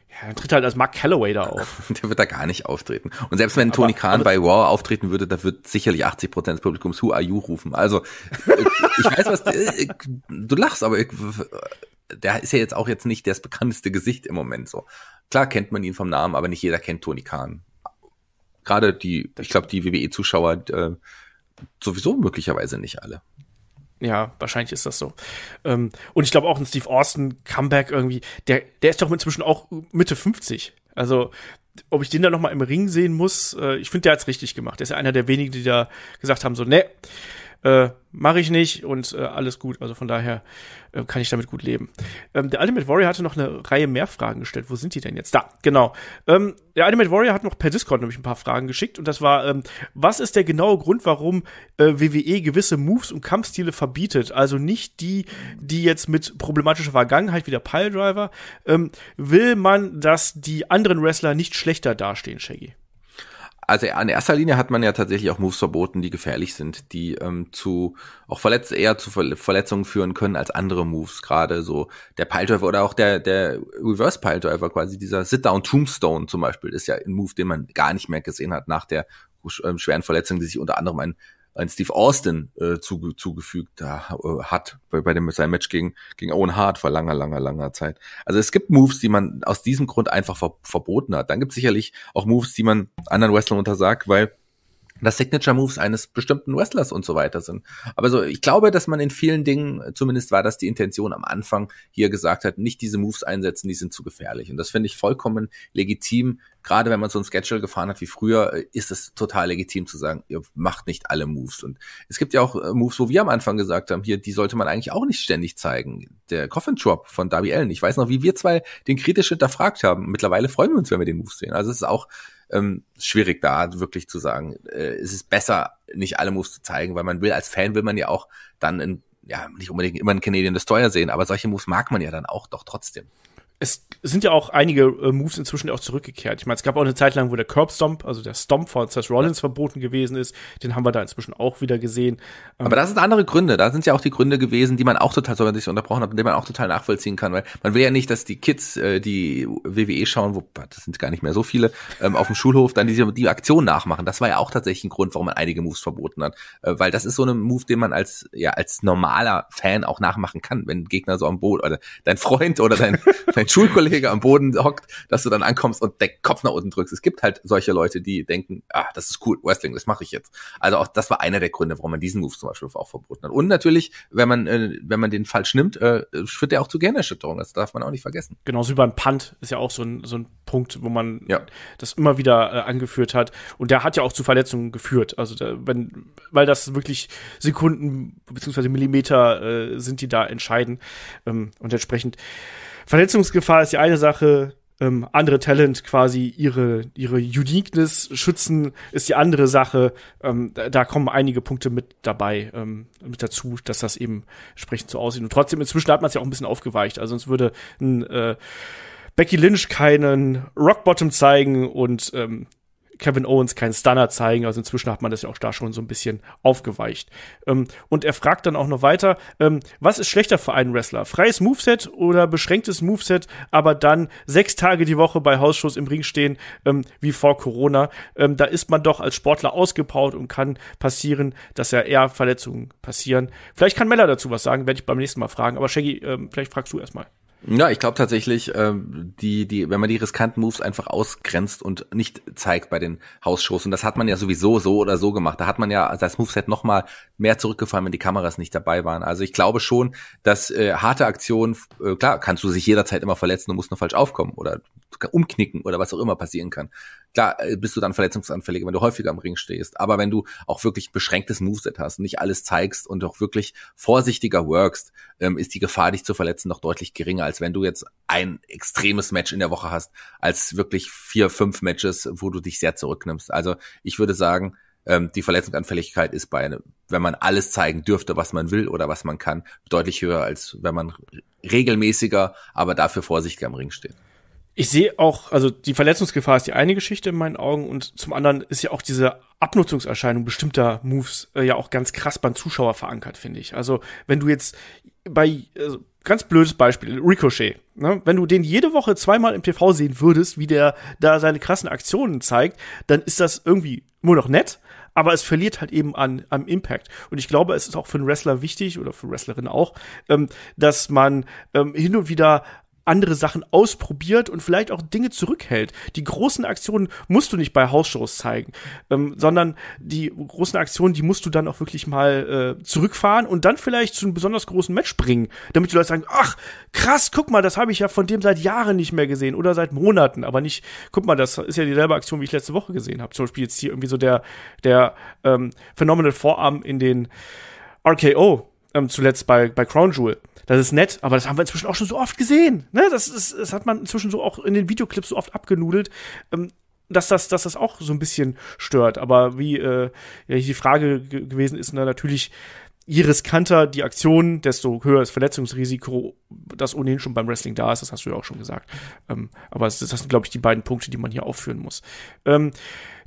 Ja, dann tritt halt als Mark Calloway da auf. der wird da gar nicht auftreten. Und selbst wenn aber, Tony Khan bei Raw auftreten würde, da wird sicherlich 80 Prozent des Publikums Who are you rufen. Also, ich weiß was, äh, du lachst, aber ich, der ist ja jetzt auch jetzt nicht das bekannteste Gesicht im Moment so. Klar kennt man ihn vom Namen, aber nicht jeder kennt Tony Kahn. Gerade die, ich glaube, die WWE-Zuschauer äh, sowieso möglicherweise nicht alle. Ja, wahrscheinlich ist das so. Ähm, und ich glaube auch ein Steve Austin Comeback irgendwie, der, der ist doch inzwischen auch Mitte 50. Also, ob ich den da nochmal im Ring sehen muss, äh, ich finde, der hat's richtig gemacht. Der ist ja einer der wenigen, die da gesagt haben, so, ne, äh, mache ich nicht und äh, alles gut. Also von daher äh, kann ich damit gut leben. Ähm, der Ultimate Warrior hatte noch eine Reihe mehr Fragen gestellt. Wo sind die denn jetzt? Da, genau. Ähm, der Ultimate Warrior hat noch per Discord nämlich ein paar Fragen geschickt und das war, ähm, was ist der genaue Grund, warum äh, WWE gewisse Moves und Kampfstile verbietet? Also nicht die, die jetzt mit problematischer Vergangenheit wie der Piledriver. Ähm, will man, dass die anderen Wrestler nicht schlechter dastehen, Shaggy? also in erster Linie hat man ja tatsächlich auch Moves verboten, die gefährlich sind, die ähm, zu auch verletzt, eher zu Verletzungen führen können als andere Moves, gerade so der Piledriver oder auch der, der Reverse Piledriver quasi, dieser Sit-Down Tombstone zum Beispiel, ist ja ein Move, den man gar nicht mehr gesehen hat nach der ähm, schweren Verletzung, die sich unter anderem ein ein Steve Austin äh, zuge zugefügt äh, hat bei, bei dem sein Match gegen gegen Owen Hart vor langer langer langer Zeit. Also es gibt Moves, die man aus diesem Grund einfach ver verboten hat. Dann gibt es sicherlich auch Moves, die man anderen Wrestlern untersagt, weil das Signature Moves eines bestimmten Wrestlers und so weiter sind. Aber so, ich glaube, dass man in vielen Dingen, zumindest war das die Intention am Anfang, hier gesagt hat, nicht diese Moves einsetzen, die sind zu gefährlich. Und das finde ich vollkommen legitim. Gerade wenn man so ein Schedule gefahren hat wie früher, äh, ist es total legitim zu sagen, ihr macht nicht alle Moves. Und es gibt ja auch äh, Moves, wo wir am Anfang gesagt haben, hier, die sollte man eigentlich auch nicht ständig zeigen. Der Coffin Drop von Darby Allen. Ich weiß noch, wie wir zwei den kritisch hinterfragt haben. Mittlerweile freuen wir uns, wenn wir den Move sehen. Also es ist auch ähm, schwierig da wirklich zu sagen. Äh, es ist besser, nicht alle Moves zu zeigen, weil man will, als Fan will man ja auch dann in, ja, nicht unbedingt immer ein Canadian Destroyer sehen, aber solche Moves mag man ja dann auch doch trotzdem es sind ja auch einige äh, Moves inzwischen auch zurückgekehrt. Ich meine, es gab auch eine Zeit lang, wo der Curb Stomp, also der Stomp von Seth Rollins ja. verboten gewesen ist. Den haben wir da inzwischen auch wieder gesehen. Ähm, Aber das sind andere Gründe. Da sind ja auch die Gründe gewesen, die man auch total, so wenn ich unterbrochen habe, die man auch total nachvollziehen kann. Weil man will ja nicht, dass die Kids, äh, die WWE schauen, wo, das sind gar nicht mehr so viele, ähm, auf dem Schulhof dann diese die Aktion nachmachen. Das war ja auch tatsächlich ein Grund, warum man einige Moves verboten hat. Äh, weil das ist so ein Move, den man als, ja, als normaler Fan auch nachmachen kann, wenn Gegner so am Boot oder dein Freund oder dein, dein dein Schulkollege am Boden hockt, dass du dann ankommst und den Kopf nach unten drückst. Es gibt halt solche Leute, die denken, ah, das ist cool, Wrestling, das mache ich jetzt. Also auch das war einer der Gründe, warum man diesen Move zum Beispiel auch verboten hat. Und natürlich, wenn man, äh, wenn man den falsch nimmt, äh, führt der auch zu Gehirnerschütterung. Das darf man auch nicht vergessen. Genauso wie beim Punt ist ja auch so ein, so ein Punkt, wo man ja. das immer wieder äh, angeführt hat. Und der hat ja auch zu Verletzungen geführt. Also da, wenn, weil das wirklich Sekunden bzw. Millimeter äh, sind, die da entscheiden. Ähm, und entsprechend Verletzungsgefahr ist die eine Sache, ähm, andere Talent quasi ihre, ihre Uniqueness schützen, ist die andere Sache. Ähm, da, da, kommen einige Punkte mit dabei, ähm, mit dazu, dass das eben entsprechend so aussieht. Und trotzdem, inzwischen hat man es ja auch ein bisschen aufgeweicht. Also sonst würde ein äh, Becky Lynch keinen Rock Bottom zeigen und ähm, Kevin Owens keinen Stunner zeigen. Also inzwischen hat man das ja auch da schon so ein bisschen aufgeweicht. Ähm, und er fragt dann auch noch weiter, ähm, was ist schlechter für einen Wrestler? Freies Moveset oder beschränktes Moveset, aber dann sechs Tage die Woche bei Hausschuss im Ring stehen, ähm, wie vor Corona? Ähm, da ist man doch als Sportler ausgepaut und kann passieren, dass ja eher Verletzungen passieren. Vielleicht kann Mella dazu was sagen, werde ich beim nächsten Mal fragen. Aber Shaggy, ähm, vielleicht fragst du erstmal. mal. Ja, ich glaube tatsächlich, ähm, die, die, wenn man die riskanten Moves einfach ausgrenzt und nicht zeigt bei den Hausshows, und das hat man ja sowieso so oder so gemacht, da hat man ja das Moveset nochmal mehr zurückgefallen, wenn die Kameras nicht dabei waren. Also ich glaube schon, dass äh, harte Aktionen, äh, klar, kannst du sich jederzeit immer verletzen und musst nur falsch aufkommen oder umknicken oder was auch immer passieren kann. Klar, äh, bist du dann verletzungsanfälliger, wenn du häufiger im Ring stehst, aber wenn du auch wirklich beschränktes Moveset hast, und nicht alles zeigst und auch wirklich vorsichtiger workst, ähm, ist die Gefahr, dich zu verletzen, noch deutlich geringer als wenn du jetzt ein extremes Match in der Woche hast, als wirklich vier, fünf Matches, wo du dich sehr zurücknimmst. Also ich würde sagen, ähm, die Verletzungsanfälligkeit ist bei, einem, wenn man alles zeigen dürfte, was man will oder was man kann, deutlich höher, als wenn man regelmäßiger, aber dafür vorsichtiger im Ring steht ich sehe auch, also die Verletzungsgefahr ist die eine Geschichte in meinen Augen und zum anderen ist ja auch diese Abnutzungserscheinung bestimmter Moves äh, ja auch ganz krass beim Zuschauer verankert, finde ich. Also wenn du jetzt bei, also, ganz blödes Beispiel, Ricochet. Ne? Wenn du den jede Woche zweimal im TV sehen würdest, wie der da seine krassen Aktionen zeigt, dann ist das irgendwie nur noch nett, aber es verliert halt eben an am Impact. Und ich glaube, es ist auch für einen Wrestler wichtig oder für Wrestlerinnen auch, ähm, dass man ähm, hin und wieder andere Sachen ausprobiert und vielleicht auch Dinge zurückhält. Die großen Aktionen musst du nicht bei Hausshows zeigen, ähm, sondern die großen Aktionen, die musst du dann auch wirklich mal äh, zurückfahren und dann vielleicht zu einem besonders großen Match bringen, damit die Leute sagen, ach, krass, guck mal, das habe ich ja von dem seit Jahren nicht mehr gesehen oder seit Monaten, aber nicht, guck mal, das ist ja dieselbe Aktion, wie ich letzte Woche gesehen habe. Zum Beispiel jetzt hier irgendwie so der, der ähm, Phenomenal Vorarm in den RKO ähm, zuletzt bei, bei Crown Jewel das ist nett, aber das haben wir inzwischen auch schon so oft gesehen. Ne? Das, ist, das hat man inzwischen so auch in den Videoclips so oft abgenudelt. Ähm, dass das, dass das auch so ein bisschen stört. Aber wie äh, ja, die Frage gewesen ist, na, ne, natürlich, je riskanter die Aktion, desto höher das Verletzungsrisiko, das ohnehin schon beim Wrestling da ist, das hast du ja auch schon gesagt. Ähm, aber das, das sind, glaube ich, die beiden Punkte, die man hier aufführen muss. Ähm,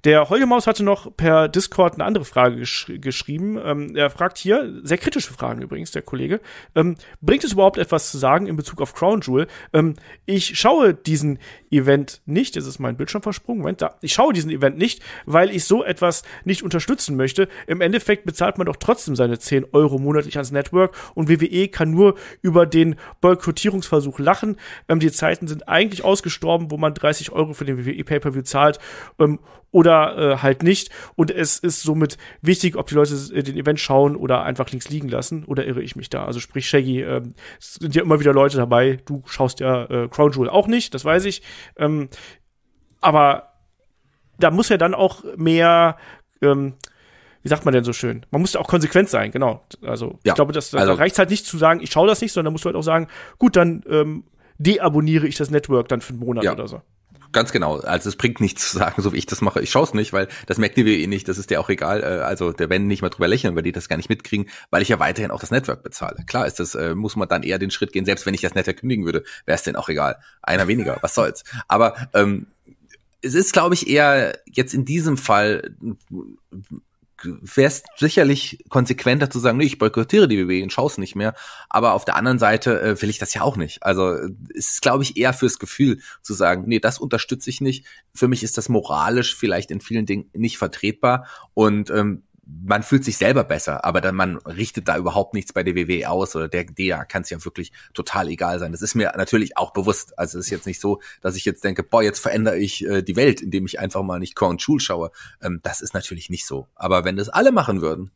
der Holger hatte noch per Discord eine andere Frage gesch geschrieben. Ähm, er fragt hier, sehr kritische Fragen übrigens, der Kollege. Ähm, bringt es überhaupt etwas zu sagen in Bezug auf Crown Jewel? Ähm, ich schaue diesen Event nicht. jetzt ist mein Bildschirm versprungen. Moment, da. Ich schaue diesen Event nicht, weil ich so etwas nicht unterstützen möchte. Im Endeffekt bezahlt man doch trotzdem seine 10 Euro monatlich ans Network und WWE kann nur über den Boykottierungsversuch lachen. Ähm, die Zeiten sind eigentlich ausgestorben, wo man 30 Euro für den WWE Pay-Per-View zahlt ähm, oder oder äh, halt nicht. Und es ist somit wichtig, ob die Leute äh, den Event schauen oder einfach links liegen lassen. Oder irre ich mich da? Also sprich, Shaggy, äh, es sind ja immer wieder Leute dabei. Du schaust ja äh, Crown Jewel auch nicht, das weiß ich. Ähm, aber da muss ja dann auch mehr ähm, wie sagt man denn so schön? Man muss ja auch konsequent sein, genau. Also ja, ich glaube, das, also, da reicht halt nicht zu sagen, ich schaue das nicht, sondern da musst du halt auch sagen, gut, dann ähm, deabonniere ich das Network dann für einen Monat ja. oder so. Ganz genau. Also es bringt nichts zu sagen, so wie ich das mache. Ich schaue es nicht, weil das merkt die eh nicht. Das ist dir auch egal. Äh, also der werden nicht mal drüber lächeln, weil die das gar nicht mitkriegen, weil ich ja weiterhin auch das Network bezahle. Klar ist das, äh, muss man dann eher den Schritt gehen. Selbst wenn ich das Network kündigen würde, wäre es denn auch egal. Einer weniger, was soll's. Aber ähm, es ist, glaube ich, eher jetzt in diesem Fall wäre es sicherlich konsequenter zu sagen, nee, ich boykottiere die WWE und schaue es nicht mehr. Aber auf der anderen Seite äh, will ich das ja auch nicht. Also es äh, ist, glaube ich, eher fürs Gefühl zu sagen, nee, das unterstütze ich nicht. Für mich ist das moralisch vielleicht in vielen Dingen nicht vertretbar. Und ähm, man fühlt sich selber besser, aber dann, man richtet da überhaupt nichts bei der WWE aus oder der DEA kann es ja wirklich total egal sein. Das ist mir natürlich auch bewusst. Also es ist jetzt nicht so, dass ich jetzt denke, boah, jetzt verändere ich äh, die Welt, indem ich einfach mal nicht Korn Schul schaue. Ähm, das ist natürlich nicht so. Aber wenn das alle machen würden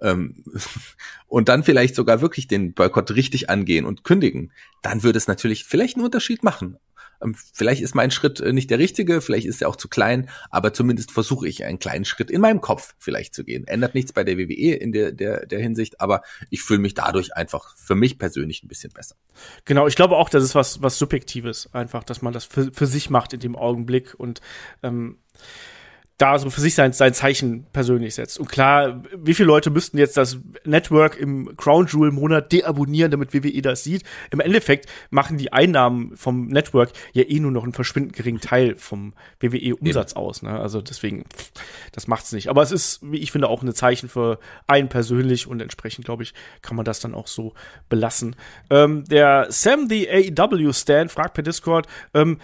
ähm, und dann vielleicht sogar wirklich den Boykott richtig angehen und kündigen, dann würde es natürlich vielleicht einen Unterschied machen. Ähm, vielleicht ist mein Schritt äh, nicht der richtige, vielleicht ist er auch zu klein, aber zumindest versuche ich einen kleinen Schritt in meinem Kopf vielleicht zu gehen. Ändert nichts bei der WWE in der, der, der Hinsicht, aber ich fühle mich dadurch einfach für mich persönlich ein bisschen besser. Genau, ich glaube auch, das ist was, was Subjektives, einfach, dass man das für, für sich macht in dem Augenblick und ähm, da so für sich sein, sein Zeichen persönlich setzt. Und klar, wie viele Leute müssten jetzt das Network im Crown Jewel Monat deabonnieren, damit WWE das sieht? Im Endeffekt machen die Einnahmen vom Network ja eh nur noch einen verschwindend geringen Teil vom WWE Umsatz Eben. aus. Ne? Also deswegen, das macht's nicht. Aber es ist, wie ich finde, auch ein Zeichen für einen persönlich und entsprechend, glaube ich, kann man das dann auch so belassen. Ähm, der Sam the AEW Stan fragt per Discord, ähm,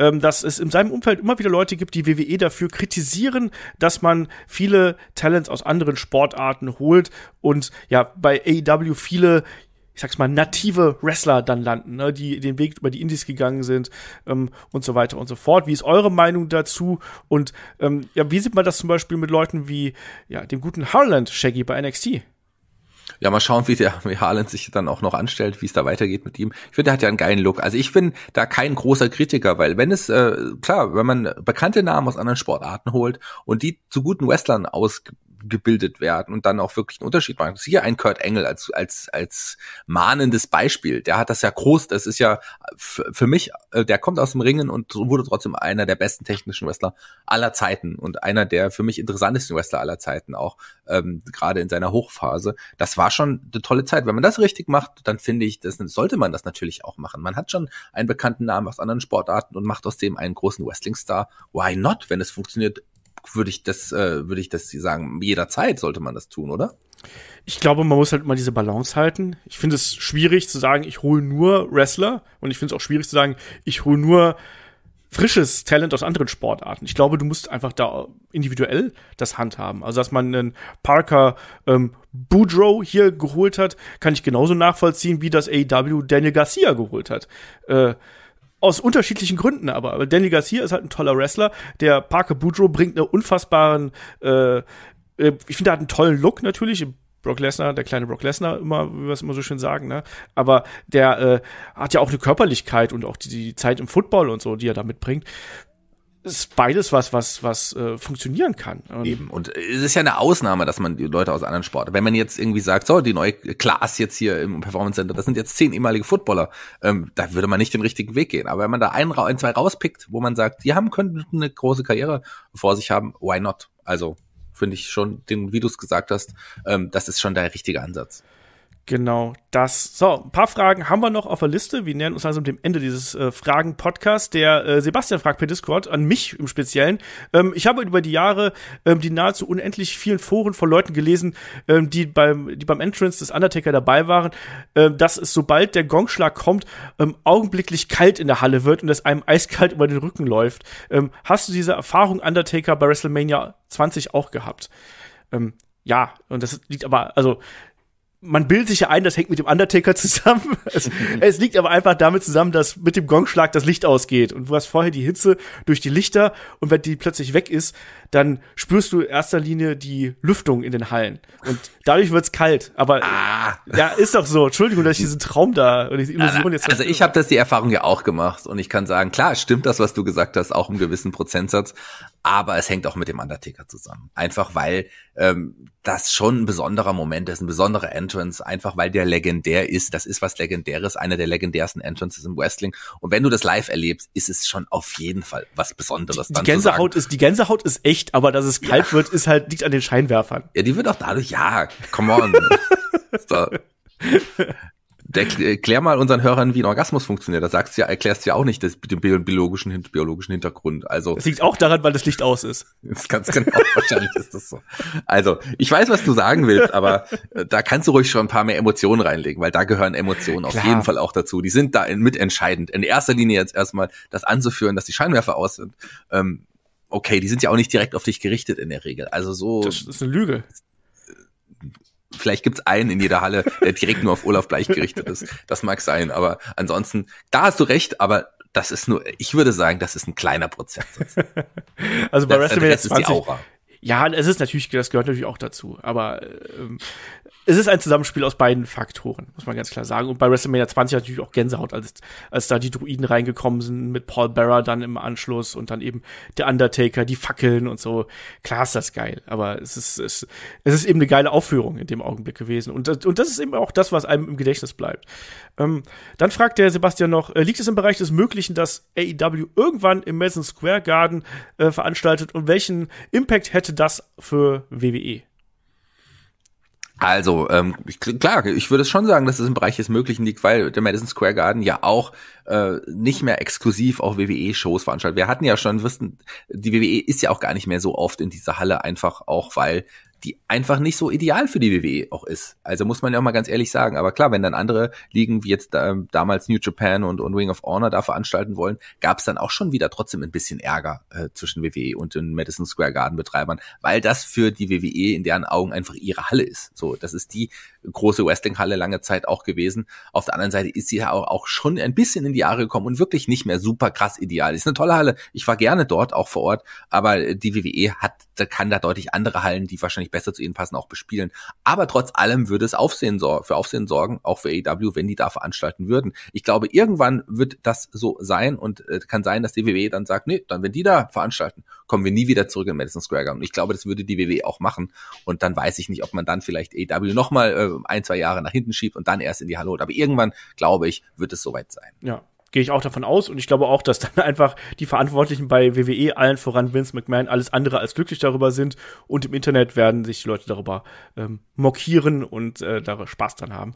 ähm, dass es in seinem Umfeld immer wieder Leute gibt, die WWE dafür kritisieren, dass man viele Talents aus anderen Sportarten holt und ja, bei AEW viele ich sag's mal, native Wrestler dann landen, ne, die den Weg über die Indies gegangen sind ähm, und so weiter und so fort. Wie ist eure Meinung dazu? Und ähm, ja, wie sieht man das zum Beispiel mit Leuten wie ja, dem guten Harland Shaggy bei NXT? Ja, mal schauen, wie der wie Haaland sich dann auch noch anstellt, wie es da weitergeht mit ihm. Ich finde, der hat ja einen geilen Look. Also ich bin da kein großer Kritiker, weil wenn es, äh, klar, wenn man bekannte Namen aus anderen Sportarten holt und die zu guten Wrestlern aus gebildet werden und dann auch wirklich einen Unterschied machen. Siehe ein Kurt Engel als, als, als mahnendes Beispiel. Der hat das ja groß, das ist ja für mich, äh, der kommt aus dem Ringen und wurde trotzdem einer der besten technischen Wrestler aller Zeiten und einer der für mich interessantesten Wrestler aller Zeiten auch, ähm, gerade in seiner Hochphase. Das war schon eine tolle Zeit. Wenn man das richtig macht, dann finde ich, das sollte man das natürlich auch machen. Man hat schon einen bekannten Namen aus anderen Sportarten und macht aus dem einen großen Wrestling-Star. Why not? Wenn es funktioniert, würde ich das, äh, würde ich das sagen, jederzeit sollte man das tun, oder? Ich glaube, man muss halt mal diese Balance halten. Ich finde es schwierig zu sagen, ich hole nur Wrestler und ich finde es auch schwierig zu sagen, ich hole nur frisches Talent aus anderen Sportarten. Ich glaube, du musst einfach da individuell das handhaben. Also, dass man einen Parker ähm, Boudreau hier geholt hat, kann ich genauso nachvollziehen, wie das AEW Daniel Garcia geholt hat. Äh, aus unterschiedlichen Gründen aber. Aber Danny Garcia ist halt ein toller Wrestler. Der Parker Boudreaux bringt einen unfassbaren, äh, äh, ich finde, er hat einen tollen Look natürlich. Brock Lesnar, der kleine Brock Lesnar, immer, wie wir es immer so schön sagen, ne? Aber der äh, hat ja auch eine Körperlichkeit und auch die, die Zeit im Football und so, die er da mitbringt ist beides was, was, was äh, funktionieren kann. Und Eben. Und es ist ja eine Ausnahme, dass man die Leute aus anderen Sportarten, wenn man jetzt irgendwie sagt, so, die neue Class jetzt hier im Performance Center, das sind jetzt zehn ehemalige Footballer, ähm, da würde man nicht den richtigen Weg gehen. Aber wenn man da einen, ein, zwei rauspickt, wo man sagt, die haben, könnten eine große Karriere vor sich haben, why not? Also, finde ich schon, den, wie du es gesagt hast, ähm, das ist schon der richtige Ansatz. Genau das. So, ein paar Fragen haben wir noch auf der Liste. Wir nähern uns langsam dem Ende dieses äh, Fragen-Podcasts. Der äh, Sebastian fragt per Discord, an mich im Speziellen. Ähm, ich habe über die Jahre ähm, die nahezu unendlich vielen Foren von Leuten gelesen, ähm, die, beim, die beim Entrance des Undertaker dabei waren, ähm, dass es, sobald der Gongschlag kommt, ähm, augenblicklich kalt in der Halle wird und es einem eiskalt über den Rücken läuft. Ähm, hast du diese Erfahrung Undertaker bei WrestleMania 20 auch gehabt? Ähm, ja, und das liegt aber, also man bildet sich ja ein, das hängt mit dem Undertaker zusammen. Es, es, liegt aber einfach damit zusammen, dass mit dem Gongschlag das Licht ausgeht. Und du hast vorher die Hitze durch die Lichter und wenn die plötzlich weg ist, dann spürst du in erster Linie die Lüftung in den Hallen. Und dadurch wird's kalt. Aber ah. ja, ist doch so. Entschuldigung, dass ich diesen Traum da und diese Illusion also, jetzt. Also ich habe das die Erfahrung ja auch gemacht und ich kann sagen, klar, stimmt das, was du gesagt hast, auch im gewissen Prozentsatz aber es hängt auch mit dem Undertaker zusammen. Einfach weil ähm, das schon ein besonderer Moment ist, ein besonderer Entrance, einfach weil der legendär ist. Das ist was Legendäres, einer der legendärsten Entrances im Wrestling. Und wenn du das live erlebst, ist es schon auf jeden Fall was Besonderes. Die, die Gänsehaut ist, die Gänsehaut ist echt, aber dass es kalt ja. wird, ist halt, liegt an den Scheinwerfern. Ja, die wird auch dadurch, ja, come on. so erklär äh, mal unseren Hörern, wie ein Orgasmus funktioniert. Da sagst du ja, erklärst du ja auch nicht das, den biologischen, biologischen Hintergrund. Also. Das liegt auch daran, weil das Licht aus ist. Das ganz genau. wahrscheinlich ist das so. Also, ich weiß, was du sagen willst, aber äh, da kannst du ruhig schon ein paar mehr Emotionen reinlegen, weil da gehören Emotionen Klar. auf jeden Fall auch dazu. Die sind da mitentscheidend. In erster Linie jetzt erstmal das anzuführen, dass die Scheinwerfer aus sind. Ähm, okay, die sind ja auch nicht direkt auf dich gerichtet in der Regel. Also so. Das ist eine Lüge. Vielleicht gibt es einen in jeder Halle, der direkt nur auf Olaf Bleich gerichtet ist. Das mag sein, aber ansonsten, da hast du recht, aber das ist nur, ich würde sagen, das ist ein kleiner Prozentsatz. also bei also WrestleMania 20, ist die Aura. Ja, es ist natürlich, das gehört natürlich auch dazu. Aber ähm, es ist ein Zusammenspiel aus beiden Faktoren, muss man ganz klar sagen. Und bei WrestleMania 20 natürlich auch Gänsehaut, als, als da die Druiden reingekommen sind mit Paul Barra dann im Anschluss und dann eben der Undertaker, die Fackeln und so. Klar ist das geil, aber es ist, es, es ist eben eine geile Aufführung in dem Augenblick gewesen. Und, und das ist eben auch das, was einem im Gedächtnis bleibt. Ähm, dann fragt der Sebastian noch, äh, liegt es im Bereich des Möglichen, dass AEW irgendwann im Madison Square Garden äh, veranstaltet und welchen Impact hätte das für WWE? Also, ähm, ich, klar, ich würde schon sagen, dass es im Bereich des Möglichen liegt, weil der Madison Square Garden ja auch äh, nicht mehr exklusiv auf WWE-Shows veranstaltet. Wir hatten ja schon, wissen, die WWE ist ja auch gar nicht mehr so oft in dieser Halle, einfach auch weil die einfach nicht so ideal für die WWE auch ist. Also muss man ja auch mal ganz ehrlich sagen. Aber klar, wenn dann andere liegen, wie jetzt ähm, damals New Japan und, und Ring of Honor da veranstalten wollen, gab es dann auch schon wieder trotzdem ein bisschen Ärger äh, zwischen WWE und den Madison Square Garden Betreibern, weil das für die WWE in deren Augen einfach ihre Halle ist. So, das ist die große Wrestlinghalle lange Zeit auch gewesen. Auf der anderen Seite ist sie ja auch, auch schon ein bisschen in die Jahre gekommen und wirklich nicht mehr super krass ideal. Ist eine tolle Halle. Ich war gerne dort, auch vor Ort, aber die WWE hat, kann da deutlich andere Hallen, die wahrscheinlich besser zu ihnen passen, auch bespielen. Aber trotz allem würde es Aufsehen, für Aufsehen sorgen, auch für AEW, wenn die da veranstalten würden. Ich glaube, irgendwann wird das so sein und äh, kann sein, dass die WWE dann sagt, nee, dann wenn die da veranstalten kommen wir nie wieder zurück in Madison Square Garden. Und ich glaube, das würde die WWE auch machen. Und dann weiß ich nicht, ob man dann vielleicht AW nochmal äh, ein, zwei Jahre nach hinten schiebt und dann erst in die Halle holt. Aber irgendwann, glaube ich, wird es soweit sein. Ja, gehe ich auch davon aus und ich glaube auch, dass dann einfach die Verantwortlichen bei WWE, allen voran Vince McMahon, alles andere als glücklich darüber sind und im Internet werden sich die Leute darüber ähm, mockieren und äh, da Spaß dran haben.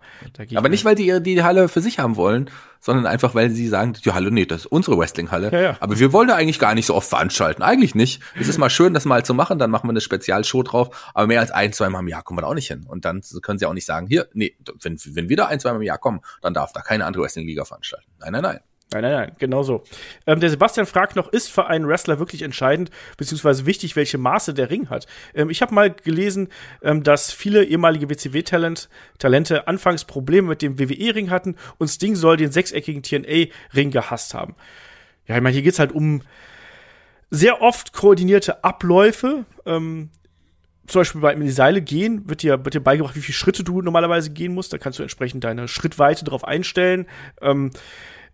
Aber nicht, weil die äh, die Halle für sich haben wollen, sondern einfach, weil sie sagen, die Halle, nee, das ist unsere Wrestlinghalle. Ja, ja. Aber wir wollen da eigentlich gar nicht so oft veranstalten. Eigentlich nicht. Es ist mal schön, das mal zu machen, dann machen wir eine Spezialshow drauf. Aber mehr als ein, zweimal im Jahr kommen wir da auch nicht hin. Und dann können sie auch nicht sagen, hier, nee, wenn, wenn wir da ein, zweimal im Jahr kommen, dann darf da keine andere Wrestlingliga veranstalten. Nein, nein, nein. Nein, nein, nein, genau so. Ähm, der Sebastian fragt noch, ist für einen Wrestler wirklich entscheidend, beziehungsweise wichtig, welche Maße der Ring hat? Ähm, ich habe mal gelesen, ähm, dass viele ehemalige WCW-Talente -Talent, anfangs Probleme mit dem WWE-Ring hatten und Sting soll den sechseckigen TNA-Ring gehasst haben. Ja, ich meine, hier geht es halt um sehr oft koordinierte Abläufe. Ähm, zum Beispiel bei, in die Seile gehen, wird dir, wird dir beigebracht, wie viele Schritte du normalerweise gehen musst. Da kannst du entsprechend deine Schrittweite drauf einstellen. Ähm,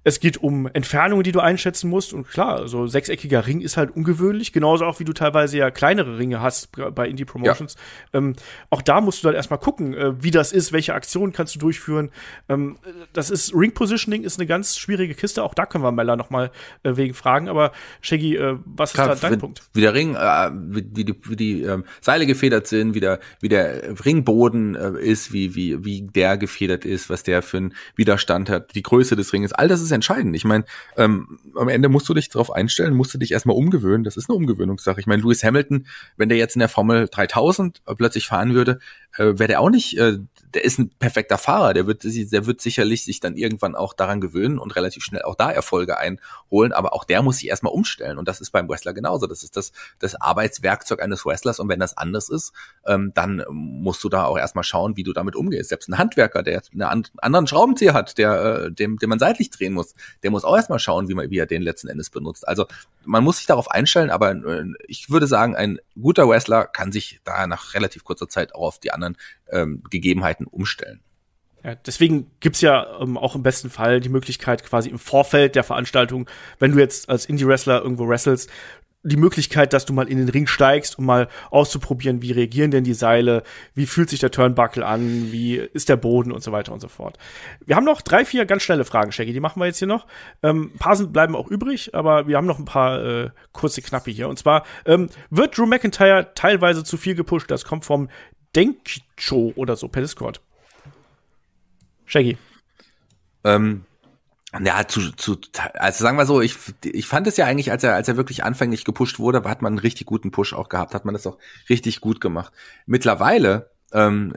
es geht um Entfernungen, die du einschätzen musst. Und klar, so sechseckiger Ring ist halt ungewöhnlich. Genauso auch, wie du teilweise ja kleinere Ringe hast bei Indie-Promotions. Ja. Ähm, auch da musst du dann erstmal gucken, äh, wie das ist, welche Aktionen kannst du durchführen. Ähm, das ist, Ring-Positioning ist eine ganz schwierige Kiste. Auch da können wir Mella nochmal äh, wegen fragen. Aber Shaggy, äh, was klar, ist da dein wenn, Punkt? Wie der Ring, äh, wie die, wie die ähm, Seile gefedert sind, wie der, wie der Ringboden äh, ist, wie, wie, wie der gefedert ist, was der für einen Widerstand hat, die Größe des Ringes. All das ist ist entscheidend. Ich meine, ähm, am Ende musst du dich darauf einstellen, musst du dich erstmal umgewöhnen. Das ist eine Umgewöhnungssache. Ich meine, Lewis Hamilton, wenn der jetzt in der Formel 3000 plötzlich fahren würde, äh, wäre der auch nicht äh, der ist ein perfekter Fahrer, der wird, der wird sicherlich sich dann irgendwann auch daran gewöhnen und relativ schnell auch da Erfolge einholen, aber auch der muss sich erstmal umstellen und das ist beim Wrestler genauso. Das ist das, das Arbeitswerkzeug eines Wrestlers und wenn das anders ist, ähm, dann musst du da auch erstmal schauen, wie du damit umgehst. Selbst ein Handwerker, der einen anderen Schraubenzieher hat, der, äh, dem, dem man seitlich drehen muss, der muss auch erstmal schauen, wie, man, wie er den letzten Endes benutzt. Also man muss sich darauf einstellen, aber äh, ich würde sagen, ein guter Wrestler kann sich da nach relativ kurzer Zeit auch auf die anderen ähm, Gegebenheiten Arbeiten umstellen. Ja, deswegen es ja ähm, auch im besten Fall die Möglichkeit, quasi im Vorfeld der Veranstaltung, wenn du jetzt als Indie-Wrestler irgendwo wrestelst, die Möglichkeit, dass du mal in den Ring steigst, um mal auszuprobieren, wie reagieren denn die Seile, wie fühlt sich der Turnbuckle an, wie ist der Boden und so weiter und so fort. Wir haben noch drei, vier ganz schnelle Fragen, Shaggy, die machen wir jetzt hier noch. Ähm, ein paar sind, bleiben auch übrig, aber wir haben noch ein paar äh, kurze, knappe hier. Und zwar, ähm, wird Drew McIntyre teilweise zu viel gepusht? Das kommt vom Denkicho oder so per Discord. Shaggy. Ähm, ja, zu, zu, also sagen wir so, ich, ich fand es ja eigentlich, als er, als er wirklich anfänglich gepusht wurde, hat man einen richtig guten Push auch gehabt, hat man das auch richtig gut gemacht. Mittlerweile ähm,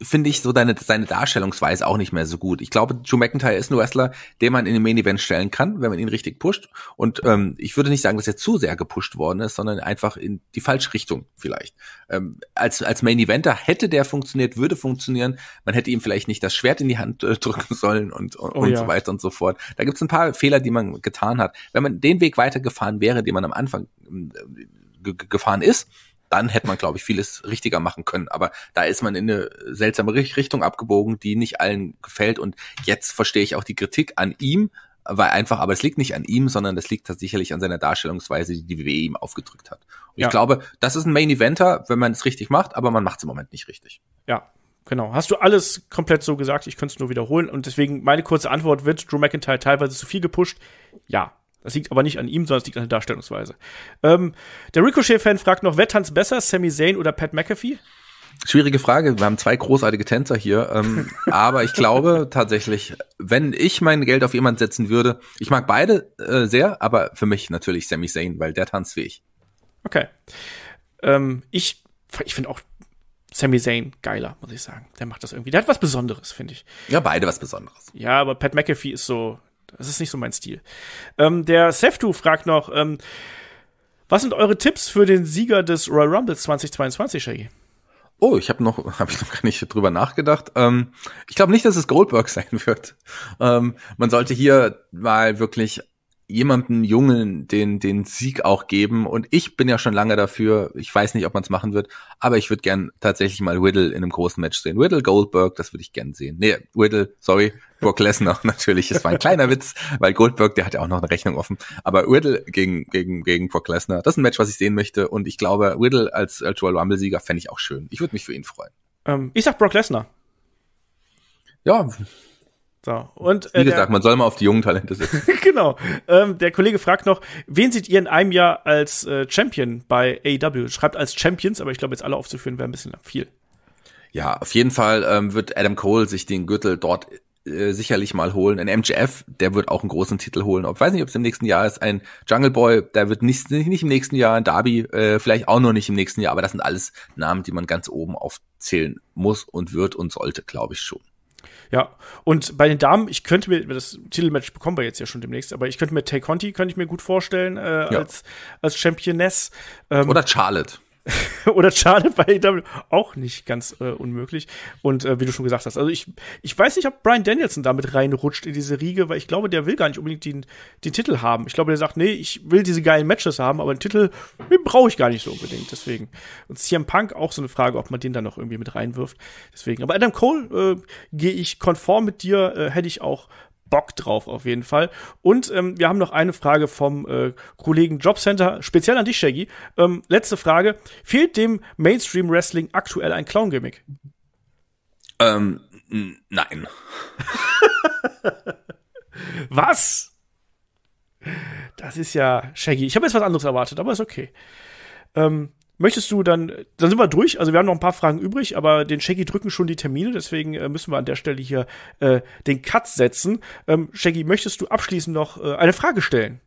finde ich so deine, seine Darstellungsweise auch nicht mehr so gut. Ich glaube, Drew McIntyre ist ein Wrestler, den man in den Main Event stellen kann, wenn man ihn richtig pusht. Und ähm, ich würde nicht sagen, dass er zu sehr gepusht worden ist, sondern einfach in die falsche Richtung vielleicht. Ähm, als, als Main Eventer hätte der funktioniert, würde funktionieren. Man hätte ihm vielleicht nicht das Schwert in die Hand äh, drücken sollen und, und, oh, und ja. so weiter und so fort. Da gibt es ein paar Fehler, die man getan hat. Wenn man den Weg weitergefahren wäre, den man am Anfang ähm, äh, gefahren ist, dann hätte man, glaube ich, vieles richtiger machen können. Aber da ist man in eine seltsame Richtung abgebogen, die nicht allen gefällt. Und jetzt verstehe ich auch die Kritik an ihm, weil einfach, aber es liegt nicht an ihm, sondern das liegt sicherlich an seiner Darstellungsweise, die die WWE ihm aufgedrückt hat. Ja. Ich glaube, das ist ein Main Eventer, wenn man es richtig macht, aber man macht es im Moment nicht richtig. Ja, genau. Hast du alles komplett so gesagt? Ich könnte es nur wiederholen. Und deswegen meine kurze Antwort: Wird Drew McIntyre teilweise zu viel gepusht? Ja. Das liegt aber nicht an ihm, sondern es liegt an der Darstellungsweise. Ähm, der Ricochet-Fan fragt noch, wer tanzt besser, Sami Zayn oder Pat McAfee? Schwierige Frage. Wir haben zwei großartige Tänzer hier. Ähm, aber ich glaube tatsächlich, wenn ich mein Geld auf jemanden setzen würde, ich mag beide äh, sehr, aber für mich natürlich Sami Zayn, weil der tanzt wie ich. Okay. Ähm, ich ich finde auch Sami Zayn geiler, muss ich sagen. Der macht das irgendwie. Der hat was Besonderes, finde ich. Ja, beide was Besonderes. Ja, aber Pat McAfee ist so, das ist nicht so mein Stil. Ähm, der Seftu fragt noch, ähm, was sind eure Tipps für den Sieger des Royal Rumbles 2022, Shaggy? Oh, ich habe noch, hab ich noch gar nicht drüber nachgedacht. Ähm, ich glaube nicht, dass es Goldberg sein wird. Ähm, man sollte hier mal wirklich jemanden Jungen den, den Sieg auch geben. Und ich bin ja schon lange dafür. Ich weiß nicht, ob man es machen wird, aber ich würde gern tatsächlich mal Whittle in einem großen Match sehen. Whittle Goldberg, das würde ich gern sehen. Nee, Whittle, sorry, Brock Lesnar natürlich. Es war ein kleiner Witz, weil Goldberg, der hat ja auch noch eine Rechnung offen. Aber Riddle gegen, gegen, gegen Brock Lesnar, das ist ein Match, was ich sehen möchte. Und ich glaube, Riddle als, als Rumble-Sieger fände ich auch schön. Ich würde mich für ihn freuen. Ähm, ich sag Brock Lesnar. Ja, so, und, äh, Wie gesagt, der, man soll mal auf die jungen Talente setzen. genau. Ähm, der Kollege fragt noch, wen seht ihr in einem Jahr als äh, Champion bei AEW? Schreibt als Champions, aber ich glaube, jetzt alle aufzuführen wäre ein bisschen viel. Ja, auf jeden Fall ähm, wird Adam Cole sich den Gürtel dort äh, sicherlich mal holen. Ein MGF, der wird auch einen großen Titel holen. Ich weiß nicht, ob es im nächsten Jahr ist. Ein Jungle Boy, der wird nicht, nicht im nächsten Jahr. Ein Darby, äh, vielleicht auch noch nicht im nächsten Jahr. Aber das sind alles Namen, die man ganz oben aufzählen muss und wird und sollte, glaube ich schon. Ja, und bei den Damen, ich könnte mir, das Titelmatch bekommen wir jetzt ja schon demnächst, aber ich könnte mir Tay Conti, könnte ich mir gut vorstellen, äh, ja. als, als Championess. Ähm, Oder Charlotte. oder schade bei AEW auch nicht ganz äh, unmöglich. Und äh, wie du schon gesagt hast, also ich, ich weiß nicht, ob Brian Danielson damit reinrutscht in diese Riege, weil ich glaube, der will gar nicht unbedingt den, den Titel haben. Ich glaube, der sagt, nee, ich will diese geilen Matches haben, aber den Titel, den brauche ich gar nicht so unbedingt. Deswegen. Und CM Punk auch so eine Frage, ob man den dann noch irgendwie mit reinwirft. Deswegen. Aber Adam Cole äh, gehe ich konform mit dir, äh, hätte ich auch Bock drauf auf jeden Fall. Und ähm, wir haben noch eine Frage vom äh, Kollegen Jobcenter, speziell an dich, Shaggy. Ähm, letzte Frage. Fehlt dem Mainstream Wrestling aktuell ein Clown-Gimmick? Ähm, nein. was? Das ist ja Shaggy. Ich habe jetzt was anderes erwartet, aber ist okay. Ähm, Möchtest du dann, dann sind wir durch. Also wir haben noch ein paar Fragen übrig, aber den Shaggy drücken schon die Termine, deswegen äh, müssen wir an der Stelle hier äh, den Cut setzen. Ähm, Shaggy, möchtest du abschließend noch äh, eine Frage stellen?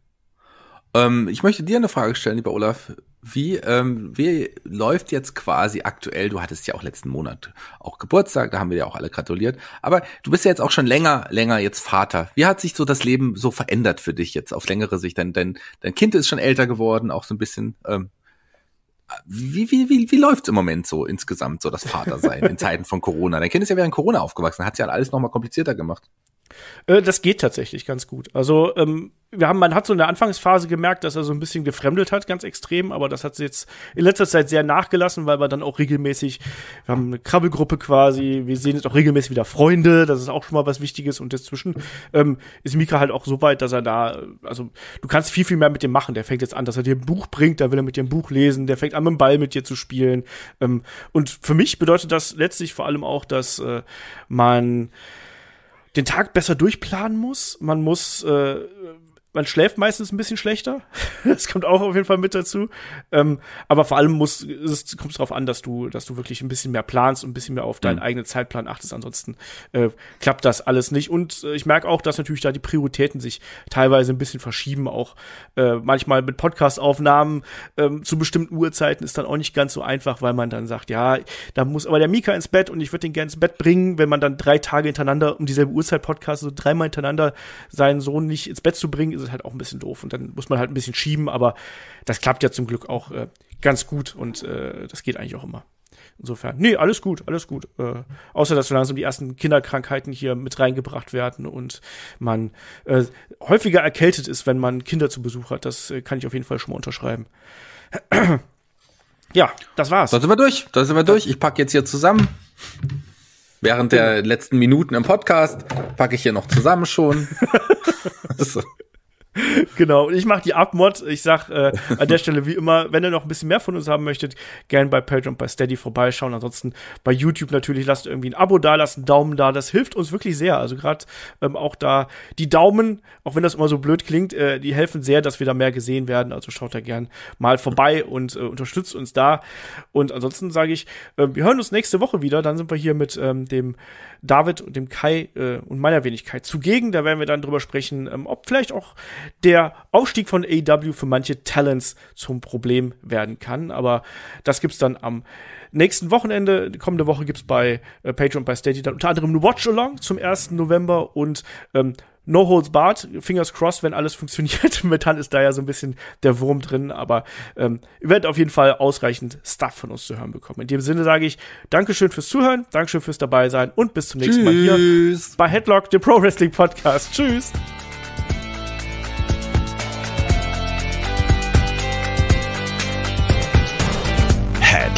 Ähm, ich möchte dir eine Frage stellen, lieber Olaf. Wie, ähm, wie läuft jetzt quasi aktuell, du hattest ja auch letzten Monat auch Geburtstag, da haben wir ja auch alle gratuliert, aber du bist ja jetzt auch schon länger, länger jetzt Vater. Wie hat sich so das Leben so verändert für dich jetzt auf längere Sicht? Denn dein, dein Kind ist schon älter geworden, auch so ein bisschen. Ähm, wie, wie, wie, wie läuft's im Moment so insgesamt, so das Vatersein in Zeiten von Corona? Dein Kind ist ja während Corona aufgewachsen, hat es ja alles nochmal komplizierter gemacht. Äh, das geht tatsächlich ganz gut. Also ähm, wir haben, man hat so in der Anfangsphase gemerkt, dass er so ein bisschen gefremdelt hat, ganz extrem, aber das hat jetzt in letzter Zeit sehr nachgelassen, weil wir dann auch regelmäßig, wir haben eine Krabbelgruppe quasi, wir sehen jetzt auch regelmäßig wieder Freunde, das ist auch schon mal was Wichtiges und dazwischen ähm, ist Mika halt auch so weit, dass er da, also du kannst viel, viel mehr mit dem machen. Der fängt jetzt an, dass er dir ein Buch bringt, da will er mit dir ein Buch lesen, der fängt an, mit dem Ball mit dir zu spielen. Ähm, und für mich bedeutet das letztlich vor allem auch, dass äh, man den Tag besser durchplanen muss. Man muss äh, man schläft meistens ein bisschen schlechter. Das kommt auch auf jeden Fall mit dazu. Ähm, aber vor allem muss, es kommt darauf an, dass du, dass du wirklich ein bisschen mehr planst und ein bisschen mehr auf deinen mhm. eigenen Zeitplan achtest. Ansonsten äh, klappt das alles nicht. Und äh, ich merke auch, dass natürlich da die Prioritäten sich teilweise ein bisschen verschieben. Auch äh, manchmal mit Podcast-Aufnahmen ähm, zu bestimmten Uhrzeiten ist dann auch nicht ganz so einfach, weil man dann sagt, ja, da muss aber der Mika ins Bett und ich würde den gerne ins Bett bringen, wenn man dann drei Tage hintereinander um dieselbe Uhrzeit Podcast, so dreimal hintereinander seinen Sohn nicht ins Bett zu bringen, sind halt auch ein bisschen doof und dann muss man halt ein bisschen schieben, aber das klappt ja zum Glück auch äh, ganz gut und äh, das geht eigentlich auch immer. Insofern, nee, alles gut, alles gut. Äh, außer, dass so langsam die ersten Kinderkrankheiten hier mit reingebracht werden und man äh, häufiger erkältet ist, wenn man Kinder zu Besuch hat. Das äh, kann ich auf jeden Fall schon mal unterschreiben. ja, das war's. Da sind wir durch, da sind wir durch. Ich packe jetzt hier zusammen. Während der letzten Minuten im Podcast packe ich hier noch zusammen schon. genau, und ich mache die Abmod. Ich sag äh, an der Stelle wie immer, wenn ihr noch ein bisschen mehr von uns haben möchtet, gern bei Patreon, bei Steady vorbeischauen. Ansonsten bei YouTube natürlich lasst irgendwie ein Abo da, lasst einen Daumen da. Das hilft uns wirklich sehr. Also gerade ähm, auch da die Daumen, auch wenn das immer so blöd klingt, äh, die helfen sehr, dass wir da mehr gesehen werden. Also schaut da gern mal vorbei und äh, unterstützt uns da. Und ansonsten sage ich, äh, wir hören uns nächste Woche wieder. Dann sind wir hier mit ähm, dem David und dem Kai äh, und meiner Wenigkeit zugegen. Da werden wir dann drüber sprechen, ähm, ob vielleicht auch der Aufstieg von AEW für manche Talents zum Problem werden kann. Aber das gibt's dann am nächsten Wochenende. Kommende Woche gibt's bei äh, Patreon, bei Steady dann unter anderem Watch-Along zum 1. November und ähm, No Holds Barred, Fingers crossed, wenn alles funktioniert. Momentan ist da ja so ein bisschen der Wurm drin, aber ähm, ihr werdet auf jeden Fall ausreichend Stuff von uns zu hören bekommen. In dem Sinne sage ich Dankeschön fürs Zuhören, Dankeschön fürs Dabeisein und bis zum nächsten Tschüss. Mal hier bei Headlock, dem Pro Wrestling Podcast. Tschüss!